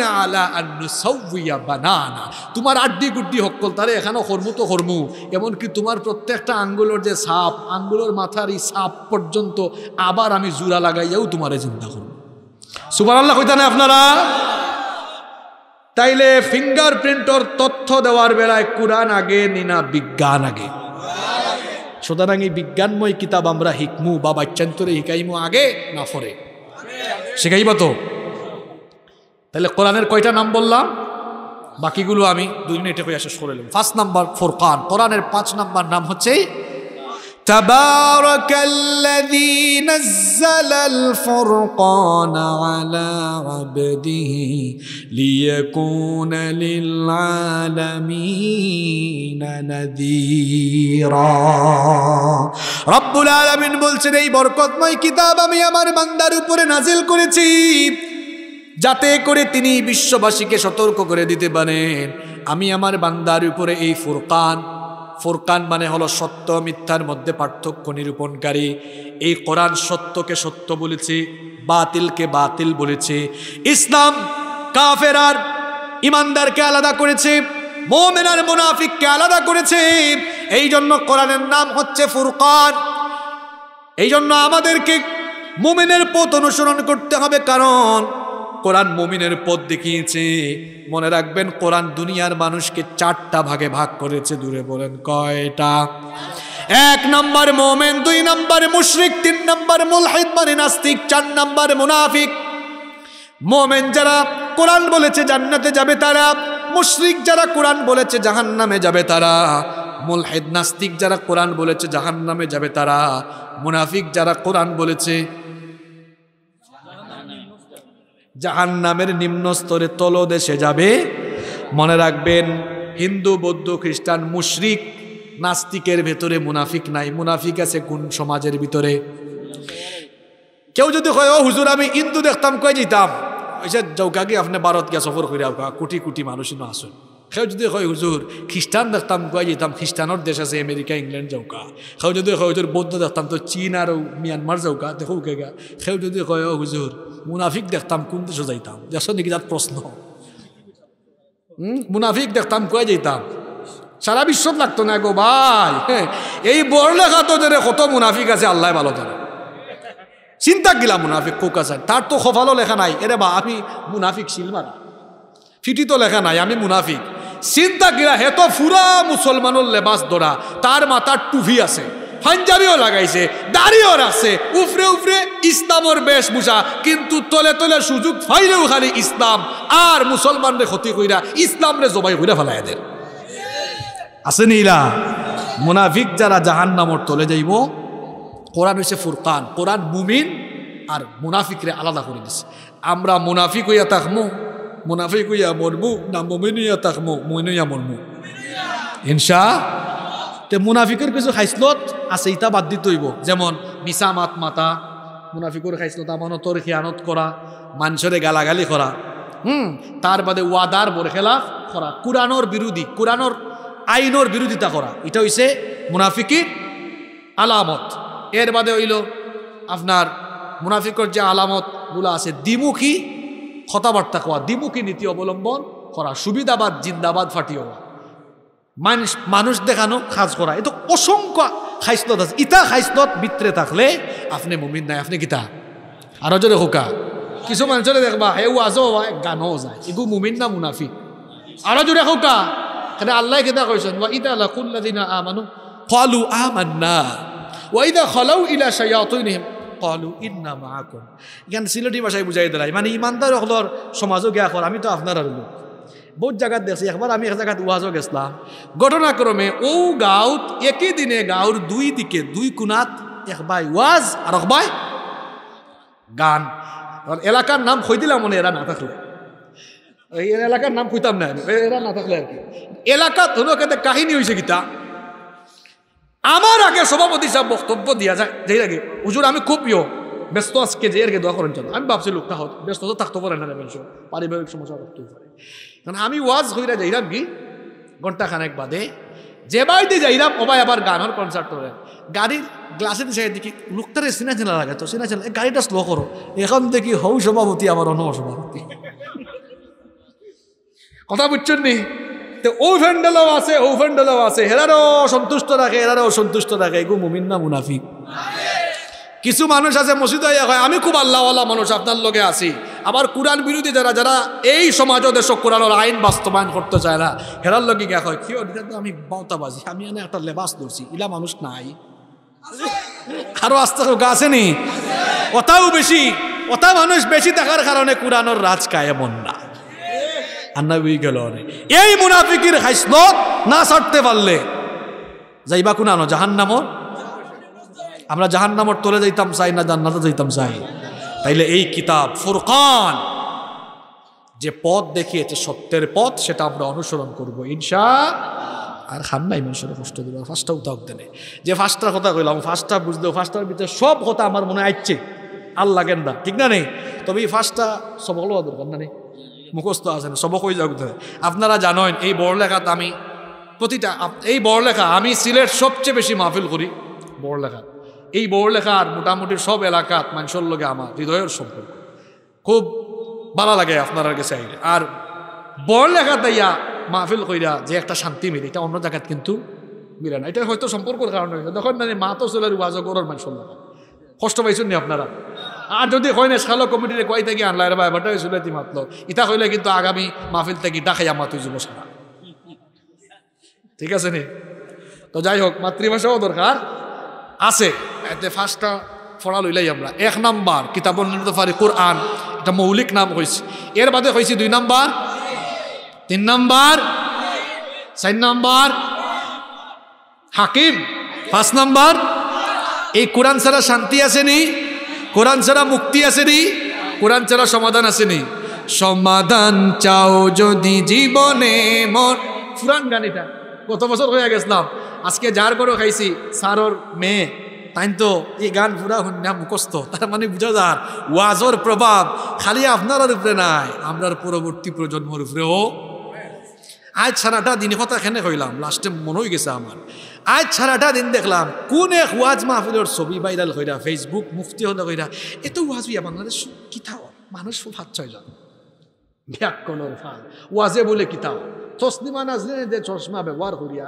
না আলা আন্নু সৌয়া বানানা তোমার আড্ডি গুড্ডি হকলতারে এখানেও করমু তো করমু এমনকি তোমার প্রত্যেকটা আঙ্গুলর যে সাপ আঙ্গুলের মাথার এই সাপ পর্যন্ত আবার আমি জুরা লাগাইয়াও তোমারে চিন্তা করব সুপার আল্লাহ কইতা না আপনারা তাইলে ফিঙ্গার প্রিন্টর তথ্য দেওয়ার বেলায় কোরআন আগে নিনা বিজ্ঞান আগে সুতরাং এই বিজ্ঞানময় কিতাব আমরা হিকমু বা বাচ্চান্তরে হিকাইমু আগে না ফরে শিখাইব তো তাহলে কোরআনের কয়টা নাম বললাম বাকিগুলো আমি দুই মিনিটে শেষ করে নিলাম ফার্স্ট নাম্বার ফোরকান কোরআনের পাঁচ নাম্বার নাম হচ্ছে تبارك الذي نزل الفرقان على عبده ليكون للعالمين نذيرا رب العالمين বলছেন এই বরকতময় কিতাব আমি আমার বান্দার উপরে নাজিল করেছি যাতে করে তিনি বিশ্ববাসীকে সতর্ক করে দিতে পারেন আমি আমার বান্দার উপরে এই ফুরকান ফুরকান মানে হলো সত্য মিথ্যার মধ্যে পার্থক্য নিরূপণকারী এই কোরআন সত্যকে সত্য বলেছে বাতিলকে বাতিল বলেছে ইসলাম কাফের আর ইমানদারকে আলাদা করেছে মোমেন আর মোনাফিককে আলাদা করেছে এই জন্য কোরআনের নাম হচ্ছে ফুরকান এই জন্য আমাদেরকে মোমেনের পথ অনুসরণ করতে হবে কারণ কোরআন মুমিনের পথ দেখিয়েছে মনে রাখবেন কোরআন দুনিয়ার মানুষকে চারটা ভাগে ভাগ করেছে দূরে বলেন কয়টা এক নম্বর মোমেন দুই নম্বর মুশরিক তিন নম্বর মুলহিদ মানে নাস্তিক চার নম্বর মুনাফিক মোমেন যারা কোরআন বলেছে জান্নাতে যাবে তারা মুশরিক যারা কোরআন বলেছে জাহান নামে যাবে তারা মুলহিদ নাস্তিক যারা কোরআন বলেছে জাহান নামে যাবে তারা মুনাফিক যারা কোরআন বলেছে জাহান নামের স্তরে তলদেশে যাবে মনে রাখবেন হিন্দু বৌদ্ধ খ্রিস্টান মুশরিক নাস্তিকের ভেতরে মুনাফিক নাই মুনাফিক আছে কোন সমাজের ভিতরে কেউ যদি কয় ও হুজুর আমি হিন্দু দেখতাম কয়ে যেতাম ওই যে যৌকাকে আপনি ভারত গিয়া সফর করে কোটি কোটি মানুষ আসুন সেও যদি হয় হুজুর খ্রিস্টান দেখতাম গুয়াই যেতাম খ্রিস্টানর দেশ আছে আমেরিকা ইংল্যান্ড যাওকা সেও যদি হয় হুজুর বৌদ্ধ দেখতাম তো চীন আর মিয়ানমার যাওকা দেখো কেগা খেউ যদি হয় হুজুর মুনাফিক দেখতাম কোন দেশে যাইতাম দেশ নাকি তার প্রশ্ন মুনাফিক দেখতাম কয়ে যেতাম সারা বিশ্ব লাগতো না গো ভাই এই তো তোদের কত মুনাফিক আছে আল্লাহ ভালো জানে চিন্তা গিলা মুনাফিক কোক আছে তার তো সফালও লেখা নাই এরে বা আমি মুনাফিক শিল মারা ফিটি তো লেখা নাই আমি মুনাফিক চিন্তা কিরা হে তো ফুরা মুসলমানের লেবাস দরা তার মাথার টুভি আছে পাঞ্জাবিও লাগাইছে দাড়িও আছে উফরে উফরে ইসলামর বুঝা কিন্তু তলে তলে সুযোগ ফাইলেও খালি ইসলাম আর রে ক্ষতি কইরা রে জবাই কইরা ফেলাই দেন আছে নীলা মুনাফিক যারা জাহান নামর তলে যাইব কোরআন হয়েছে ফুরকান কোরআন মুমিন আর রে আলাদা করে দিছে আমরা মুনাফিক হইয়া থাকমো মুনাফিক হইয়া মরবু না মমিন হইয়া থাকমু মমিন হইয়া মরমু ইনশা তে মুনাফিকের কিছু খাইসলত আছে ইতা বাদ দিতে হইব যেমন মিসা মাত মাতা মুনাফিকর খাইসলত আমানতর খিয়ানত করা মানুষের গালাগালি করা হুম তার বাদে ওয়াদার খেলাফ করা কোরআনোর বিরোধী কোরআনোর আইনোর বিরোধিতা করা এটা হইছে মুনাফিকির আলামত এর বাদে হইল আপনার মুনাফিকর যে আলামতগুলো আছে দ্বিমুখী কথাবার্তা কোয়া দ্বিমুখী নীতি অবলম্বন করা সুবিধাবাদ জিন্দাবাদ ফাটিও মানুষ মানুষ দেখানো কাজ করা এত অসংখ্য খাইস্তত আছে ইতা খাইস্তত বিত্রে থাকলে আপনি মুমিন নাই আপনি কিতা আরো জোরে হোকা কিছু মানুষরে দেখবা হে ওয়াজও হয় গানও যায় এগু মুমিন না মুনাফি আরো জোরে হোকা কেন আল্লাহ কেতা কইছেন ওয়া ইদা লাকুল্লাদিনা আমানু ক্বালু আমান্না ওয়া ইদা খালাউ ইলা শায়াতিনহিম কলু ইন্না মাহাকুম এখানে সিলেটি ভাষায় বুঝাই দিলাই মানে ইমানদার অকলর সমাজও গিয়া কর আমি তো আপনার আর লোক বহুত জায়গাত দেখছি একবার আমি এক জায়গাত উহাজও গেছিলাম ঘটনাক্রমে ও গাঁত একই দিনে গাঁওর দুই দিকে দুই কোনাত একবাই ওয়াজ আর একবাই গান এলাকার নাম কই দিলাম মনে এরা না থাকলে এই এলাকার নাম খুঁজতাম না এরা না থাকলে আর কি এলাকা ধরো কাহিনী হয়েছে গীতা আমার আগে সভাপতি সাহেব বক্তব্য দিয়া যায় যেই লাগে হুজুর আমি খুব ইয় ব্যস্ত আজকে যে আগে দোয়া করেন জন্য আমি ভাবছি লোকটা হত ব্যস্ত তো থাকতে পারে না মানুষ পারিবারিক সমস্যা করতে পারে কারণ আমি ওয়াজ হইরা যাইলাম কি ঘন্টা খানেক বাদে যে বাড়িতে যাইলাম ওবাই আবার গানের কনসার্ট করে গাড়ির গ্লাসের দিশে দেখি লোকটারে সিনা চেনা লাগে তো সিনা চেনা গাড়িটা স্লো করো এখন দেখি হৌ সভাপতি আমার অন্য সভাপতি কথা বুঝছেন নি দেখতে ও ভ্যান্ডেলাও আছে ও ভ্যান্ডেলাও আছে হেরারও সন্তুষ্ট রাখে হেরারও সন্তুষ্ট রাখে এগু মুমিন না মুনাফিক কিছু মানুষ আছে মসজিদ হইয়া হয় আমি খুব আল্লাহওয়ালা মানুষ আপনার লোকে আছি আবার কোরআন বিরোধী যারা যারা এই সমাজ দেশ কোরআন আইন বাস্তবায়ন করতে চায় না হেরার লোকে গা হয় কিয় এটা তো আমি বাউতাবাজি আমি এনে একটা লেবাস ধরছি ইলা মানুষ নাই আরও আস্তে চোখা নি কথাও বেশি কথা মানুষ বেশি দেখার কারণে কোরআনের রাজ কায়েমন না আর নবী গেল এই মুনাফিকির হাইসল না ছাড়তে পারলে যাইবা কুনানো জাহান্নামর আমরা জাহান্নামর তোলে যাইতাম চাই না জান্নাতে যাইতাম চাই তাইলে এই কিতাব ফুরকান যে পথ দেখিয়েছে সত্যের পথ সেটা আমরা অনুসরণ করব ইনশা আর খান্না ইমানসরে কষ্ট দিব ফার্স্টটা উতাহ দেনে যে ফার্স্টটার কথা কইলাম ফার্স্টটা বুঝলেও ফার্স্টটার ভিতরে সব কথা আমার মনে আসছে আর লাগেন না ঠিক না নেই তবে এই ফার্স্টটা সব হলো দরকার না নেই মুখস্থ আছে না সবক হয়ে যাক আপনারা জানেন এই বড়লেখাতে আমি প্রতিটা এই বড়লেখা আমি সিলেট সবচেয়ে বেশি মাহফিল করি বড়লেখা এই আর মোটামুটি সব এলাকাত মানুষের লোকে আমার হৃদয়ের সম্পর্ক খুব ভালো লাগে আপনারা কাছে আইলে আর বড়লেখা তাইয়া মাহফিল কইরা যে একটা শান্তি মিলে এটা অন্য জায়গায় কিন্তু মিলে না এটা হয়তো সম্পর্কের কারণে দেখেন মানে মা তো চলের ওয়াজ করার মানুষের লোক কষ্ট পাইছেন নি আপনারা আর যদি হয় না সালো কমিটির কয় থাকি আনলাই রে ভাই এবারটাই চুলাইতি মাতলো ইতা হইলে কিন্তু আগামী মাহফিল থেকে ডাকাই আমার তুই যুব ঠিক আছে নি তো যাই হোক মাতৃভাষাও দরকার আছে এতে ফার্স্টটা ফড়াল হইলাই আমরা এক নাম্বার কিতাব ফারি কোরআন এটা মৌলিক নাম হয়েছে এর বাদে হয়েছে দুই নাম্বার তিন নাম্বার চার নাম্বার হাকিম পাঁচ নাম্বার এই কোরআন ছাড়া শান্তি আছে নি কোরআন ছাড়া মুক্তি আসেনি কোরআন ছাড়া সমাধান আসেনি সমাধান চাও যদি জীবনে মন পুরান গান এটা কত বছর হয়ে গেছিলাম আজকে যার করে খাইছি সারর মেয়ে তাই তো এই গান পুরা না মুখস্থ তার মানে বুঝা যার ওয়াজর প্রভাব খালি আপনার উপরে নাই আমরা পরবর্তী প্রজন্মর উপরেও আজ সারাটা দিন কথা খেনে কইলাম লাস্টে মনে হয়ে গেছে আমার আজ সারাটা দিন দেখলাম কোন এক ওয়াজ মাহফিলের ছবি ভাইরাল কইরা ফেসবুক মুফতি হলে কইরা এত ওয়াজ হইয়া বাংলাদেশ কিতাও মানুষ ভাত ছয় যান ব্যাকরণের ফাল ওয়াজে বলে কিতাও চশমা নাজলে যে চশমা ব্যবহার করিয়া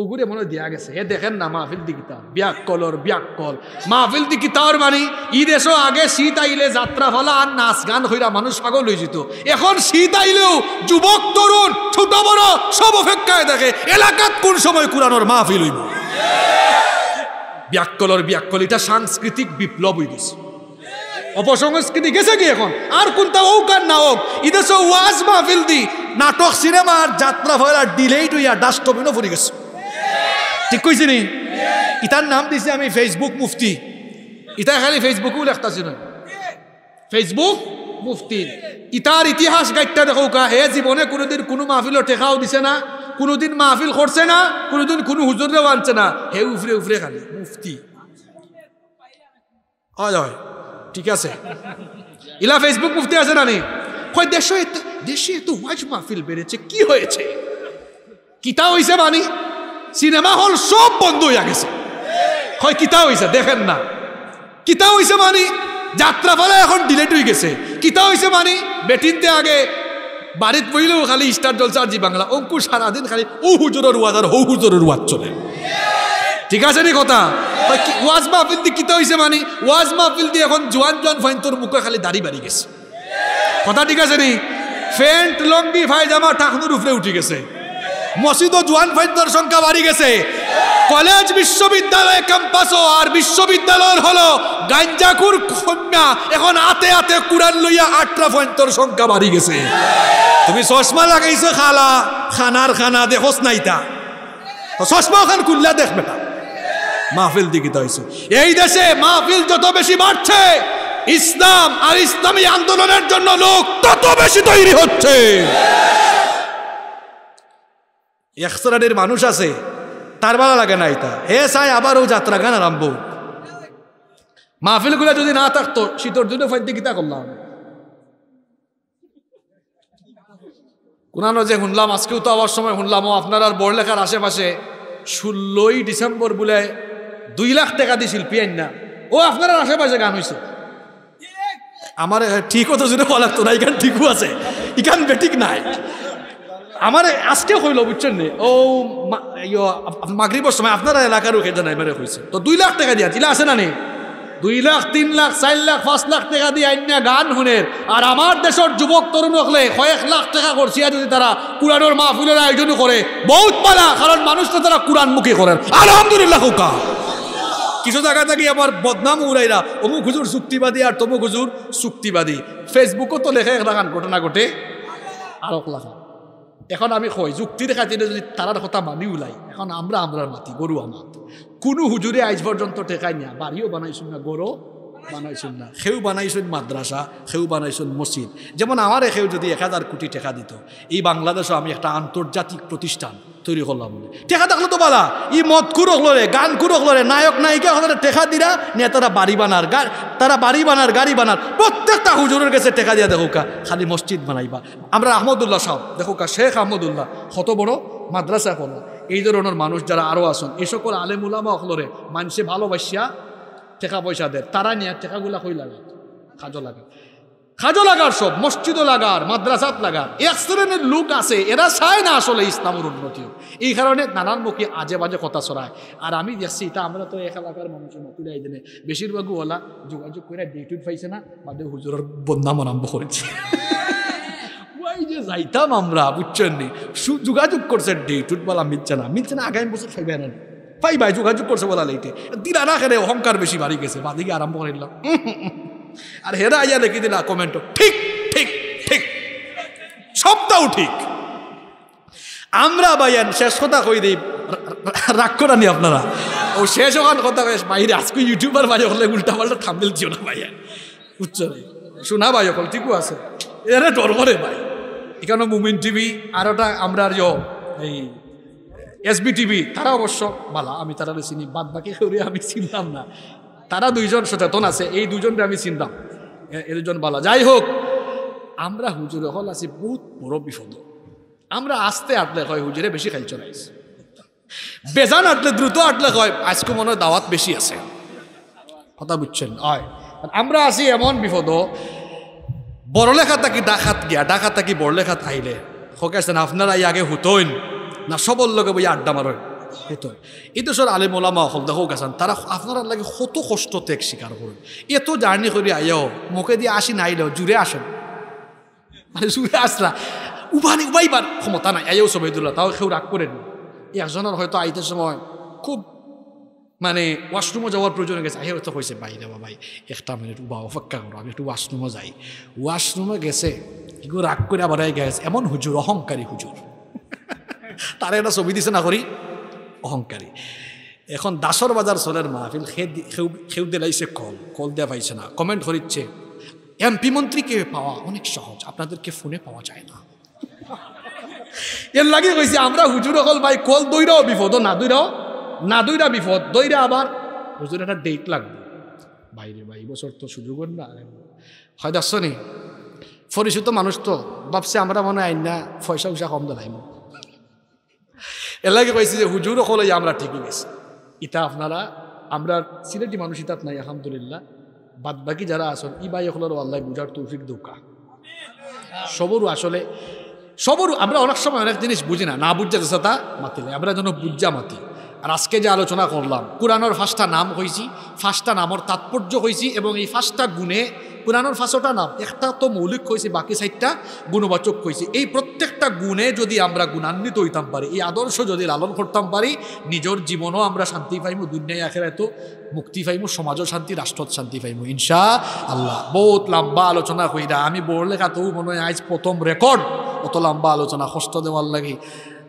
ওগুরে মনে দেওয়া গেছে এ দেখেন না মাহফিল দিকিতা ব্যাককল ওর ব্যাককল মাহফিল দিকিতার মানে ই দেশও আগে শীত আইলে যাত্রা ফলা আর নাচ গান হইরা মানুষ পাগল হয়ে যেত এখন শীত আইলেও যুবক তরুণ ছোট বড় সব অপেক্ষায় দেখে এলাকাত কোন সময় কুরানোর মাহফিল হইব ব্যাককলর ব্যাককল এটা সাংস্কৃতিক বিপ্লব হয়ে গেছে অপসংস্কৃতি গেছে কি এখন আর কোনটা হোক আর না হোক ইদেশ ওয়াজ মাহফিল দি নাটক সিনেমা আর যাত্রা ফলার ডিলেইট হইয়া ডাস্টবিনও ফুরি গেছে ঠিক কইছি নি ইতার নাম দিছি আমি ফেসবুক মুফতি ইতা খালি ফেসবুকও লেখতাছি না ফেসবুক মুফতি ইতার ইতিহাস গাইতা দেখো কা হে জীবনে কোনোদিন কোনো মাহফিল ঠেকাও দিছে না কোনোদিন মাহফিল করছে না কোনোদিন কোনো হুজুরেও আনছে না হে উফরে উফরে খালি মুফতি হয় হয় ঠিক আছে ইলা ফেসবুক মুফতি আছে না নি হয় দেশে দেশে এত ওয়াজ মাহফিল বেড়েছে কি হয়েছে কিতা হইছে মানি সিনেমা হল সব বন্ধ হইয়া গেছে হয় কিতা হয়েছে দেখেন না কিতা হয়েছে মানে যাত্রা ফলে এখন ডিলেট হয়ে গেছে কিতা হয়েছে মানে বেটিনতে আগে বাড়িত বইলেও খালি স্টার জলসা জি বাংলা অঙ্কু সারাদিন খালি ও হুজুরের ওয়াজ আর হৌ হুজুরের ওয়াজ চলে ঠিক আছে নি কথা ওয়াজ মাহফিল দিয়ে কিতা হয়েছে মানে ওয়াজ মাহফিল দিয়ে এখন জোয়ান জোয়ান ফাইন তোর মুখে খালি দাড়ি বাড়ি গেছে কথা ঠিক আছে নি ফ্যান্ট লঙ্গি ভাই জামা টাকনুর উপরে উঠে গেছে মসজিদ ও জুয়ান ভাইদার সংখ্যা বাড়ি গেছে কলেজ বিশ্ববিদ্যালয় ও আর বিশ্ববিদ্যালয়ের হলো গাঞ্জাকুর কন্যা এখন আতে আতে কুরান লইয়া আটটা ভয়ন্তর সংখ্যা বাড়ি গেছে তুমি চশমা লাগাইছো খালা খানার খানা দেখোস নাই তা চশমা ওখান খুললা দেখ বেটা মাহফিল দিকে হয়েছে এই দেশে মাহফিল যত বেশি বাড়ছে ইসলাম আর ইসলামী আন্দোলনের জন্য লোক তত বেশি তৈরি হচ্ছে একসরাডের মানুষ আছে তার ভালো লাগে না এটা হে চাই ও যাত্রা গান আরম্ভ মাহফিলগুলো যদি না থাকতো শীতর জন্য ফাইতে গীতা করলাম কোনো যে শুনলাম আজকেও তো আবার সময় শুনলাম ও আপনার বড়লেখার আশেপাশে ষোলোই ডিসেম্বর বলে দুই লাখ টাকা দিয়ে শিল্পী আইন না ও আপনার আশেপাশে গান হয়েছে আমার ঠিক হতো যদি বলা তো না এখান ঠিকও আছে এখান বেটিক নাই আমার আজকে হইল বুঝছেন নি ও মাগরিবর সময় আপনারা এলাকার রুখে জানাই মেরে হয়েছে তো দুই লাখ টাকা দিয়া চিলা আছে না নি দুই লাখ তিন লাখ চার লাখ পাঁচ লাখ টাকা দিয়ে আইনা গান শুনে আর আমার দেশের যুবক তরুণ হলে কয়েক লাখ টাকা করছি আর যদি তারা কোরআনের মাহফিলের আয়োজন করে বহুত পালা কারণ তো তারা কোরআনমুখী করেন আলহামদুলিল্লাহ হুকা কিছু জায়গা থেকে আমার বদনাম উড়াইরা অমুক হুজুর চুক্তিবাদী আর তমুক হুজুর চুক্তিবাদী ফেসবুকও তো লেখে এক লাখান ঘটনা ঘটে আরো লাখান এখন আমি কই দেখা দিলে যদি তারার কথা মানি ওলাই এখন আমরা আমরার মাতি গরু আমার কোনো হুজুরে আইজ পর্যন্ত টেকাই না বাড়িও বানাইছুন না গরু বানাইছুন না সেও বানাইছুন মাদ্রাসা সেও বানাইছুন মসজিদ যেমন আমার সেও যদি এক হাজার কোটি টেকা দিত এই বাংলাদেশও আমি একটা আন্তর্জাতিক প্রতিষ্ঠান তৈরি করলাম বলে টেকা থাকলে তো বলা ই মদ কুরক লরে গান কুরক লরে নায়ক নায়িকা হলে টেকা দিরা তারা বাড়ি বানার তারা বাড়ি বানার গাড়ি বানার প্রত্যেকটা হুজুরের কাছে টেকা দিয়া দেখুকা খালি মসজিদ বানাইবা আমরা আহমদুল্লাহ সাহ কা শেখ আহমদুল্লাহ কত বড় মাদ্রাসা করলো এই ধরনের মানুষ যারা আরও আসুন এই সকল আলেমুলামা অকলরে মানুষে ভালোবাসিয়া টেকা পয়সা দেয় তারা নিয়ে টেকাগুলা কই লাগে কাজও লাগে খাজো লাগার সব মসজিদও লাগার মাদ্রাসাত লাগার এক শ্রেণীর লোক আছে এরা চায় না আসলে ইসলামের উন্নতিও এই কারণে নানান মুখে আজে বাজে কথা ছড়ায় আর আমি দেখছি এটা আমরা তো এক এলাকার মানুষের মতুলে এই দিনে বেশিরভাগই ওলা যোগাযোগ করে ডেটুট পাইছে না বাদে হুজুরের বদনাম আরম্ভ করেছে ওই যে যাইতাম আমরা বুঝছেন নি যোগাযোগ করছে ডেটুট বলা মিলছে না মিলছে না আগামী বছর খাইবে না পাই ভাই যোগাযোগ করছে বলা লাইটে দিলা না খেলে অহংকার বেশি বাড়ি গেছে বাদিকে আরম্ভ করিলাম আর হেরা আইয়া লিখি দিলা কমেন্ট ঠিক ঠিক ঠিক সবটাও ঠিক আমরা বাইয়ান শেষ কথা কই দিই রাগ করা নি আপনারা ও শেষ ওখান কথা বেশ বাইরে আজকে ইউটিউবার বাজে হলে উল্টা পাল্টা থামবেল দিও না ভাইয়ান উচ্চ শোনা ভাই অকল ঠিকও আছে এরা ডর করে ভাই এখানে মুমিন টিভি আর ওটা আমরা এই এসবি টিভি তারা অবশ্য বালা আমি তারা চিনি বাদ বাকি করে আমি চিনতাম না তারা দুইজন সচেতন আছে এই দুজনকে আমি চিনতাম এ দুজন বলা যাই হোক আমরা হুজুর হল আছি বহুত বড় বিপদ আমরা আস্তে আটলে হয় হুজুরে বেশি খাইল চলাইছি বেজান আটলে দ্রুত আটলে হয় আজকে মনে হয় দাওয়াত বেশি আছে কথা বুঝছেন হয় আমরা আছি এমন বিপদ বড়লেখা থাকি ডাকাত গিয়া ডাকাত থাকি বড়লেখা আইলে হকে আছেন আপনারা আগে হুতইন না সবল লগে বই আড্ডা মারেন হতো এদেশের আলিম ওলামা হল দেখো গেছেন তারা আপনারা লাগে কত কষ্ট ত্যাগ স্বীকার করুন এত জার্নি করে আইয়াও মুখে দিয়ে আসি না আইলেও জুড়ে আসেন মানে জুড়ে আসলা উভানি উবাইবার ক্ষমতা নাই আইয়াও সবাইদুল্লাহ তাও কেউ রাগ করেন একজনের হয়তো আইতে সময় খুব মানে ওয়াশরুমও যাওয়ার প্রয়োজন গেছে আহে তো কইছে ভাই দেবা ভাই একটা মিনিট উবা অপেক্ষা করো আমি একটু ওয়াশরুমও যাই ওয়াশরুমে গেছে এগুলো রাগ করে আবার গেছে এমন হুজুর অহংকারী হুজুর তারা এটা ছবি দিছে না করি অহংকারী এখন দাসর বাজার চলের মাহফিল খেউ দিয়ে লাইছে কল কল দেওয়া পাইছে না কমেন্ট করিচ্ছে এমপি মন্ত্রীকে পাওয়া অনেক সহজ আপনাদেরকে ফোনে পাওয়া যায় না এর লাগে কইছে আমরা হুজুর হল ভাই কল দইরাও বিপদ না দইরাও না দইরা বিপদ দইরা আবার হুজুর একটা ডেট লাগবে বাইরে ভাই বছর তো সুযোগ না হয় দাসনি তো মানুষ তো ভাবছে আমরা মনে হয় না পয়সা উষা কম দেলাইমো এলাকে পাইছি যে হুজুরও হলে আমরা ঠিকই গেছি ইতা আপনারা আমরা সিলেটি মানুষ ইতাত নাই আলহামদুলিল্লাহ বাদ বাকি যারা আসল ই বাই হলারও আল্লাহ বুঝার তৌফিক দৌকা সবরু আসলে সবরু আমরা অনেক সময় অনেক জিনিস বুঝি না না বুঝা দেশা তা মাতিলে আমরা যেন বুঝা মাতি আর আজকে যে আলোচনা করলাম কোরআনের ফাঁসটা নাম হয়েছি ফাঁসটা নামর তাৎপর্য হয়েছি এবং এই ফাঁসটা গুণে কোরআনের ফাঁসটা নাম একটা তো মৌলিক হয়েছে বাকি সাইডটা গুণবাচক হয়েছে এই প্রত্যেকটা গুণে যদি আমরা গুণান্বিত হইতাম পারি এই আদর্শ যদি লালন করতাম পারি নিজের জীবনও আমরা শান্তি পাইমু দুনিয়ায় আখের এত মুক্তি পাইমু সমাজও শান্তি রাষ্ট্র শান্তি পাইমু ইনশা আল্লাহ বহুত লম্বা আলোচনা হইরা আমি বড় লেখা তবু মনে হয় আজ প্রথম রেকর্ড অত লম্বা আলোচনা কষ্ট দেওয়ার লাগে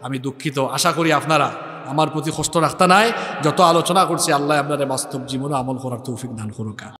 আমি দুঃখিত আশা করি আপনারা আমার প্রতি কষ্ট রাখতে নাই যত আলোচনা করছি আল্লাহ আপনার বাস্তব জীবনে আমল করার তৌফিক দান করুকা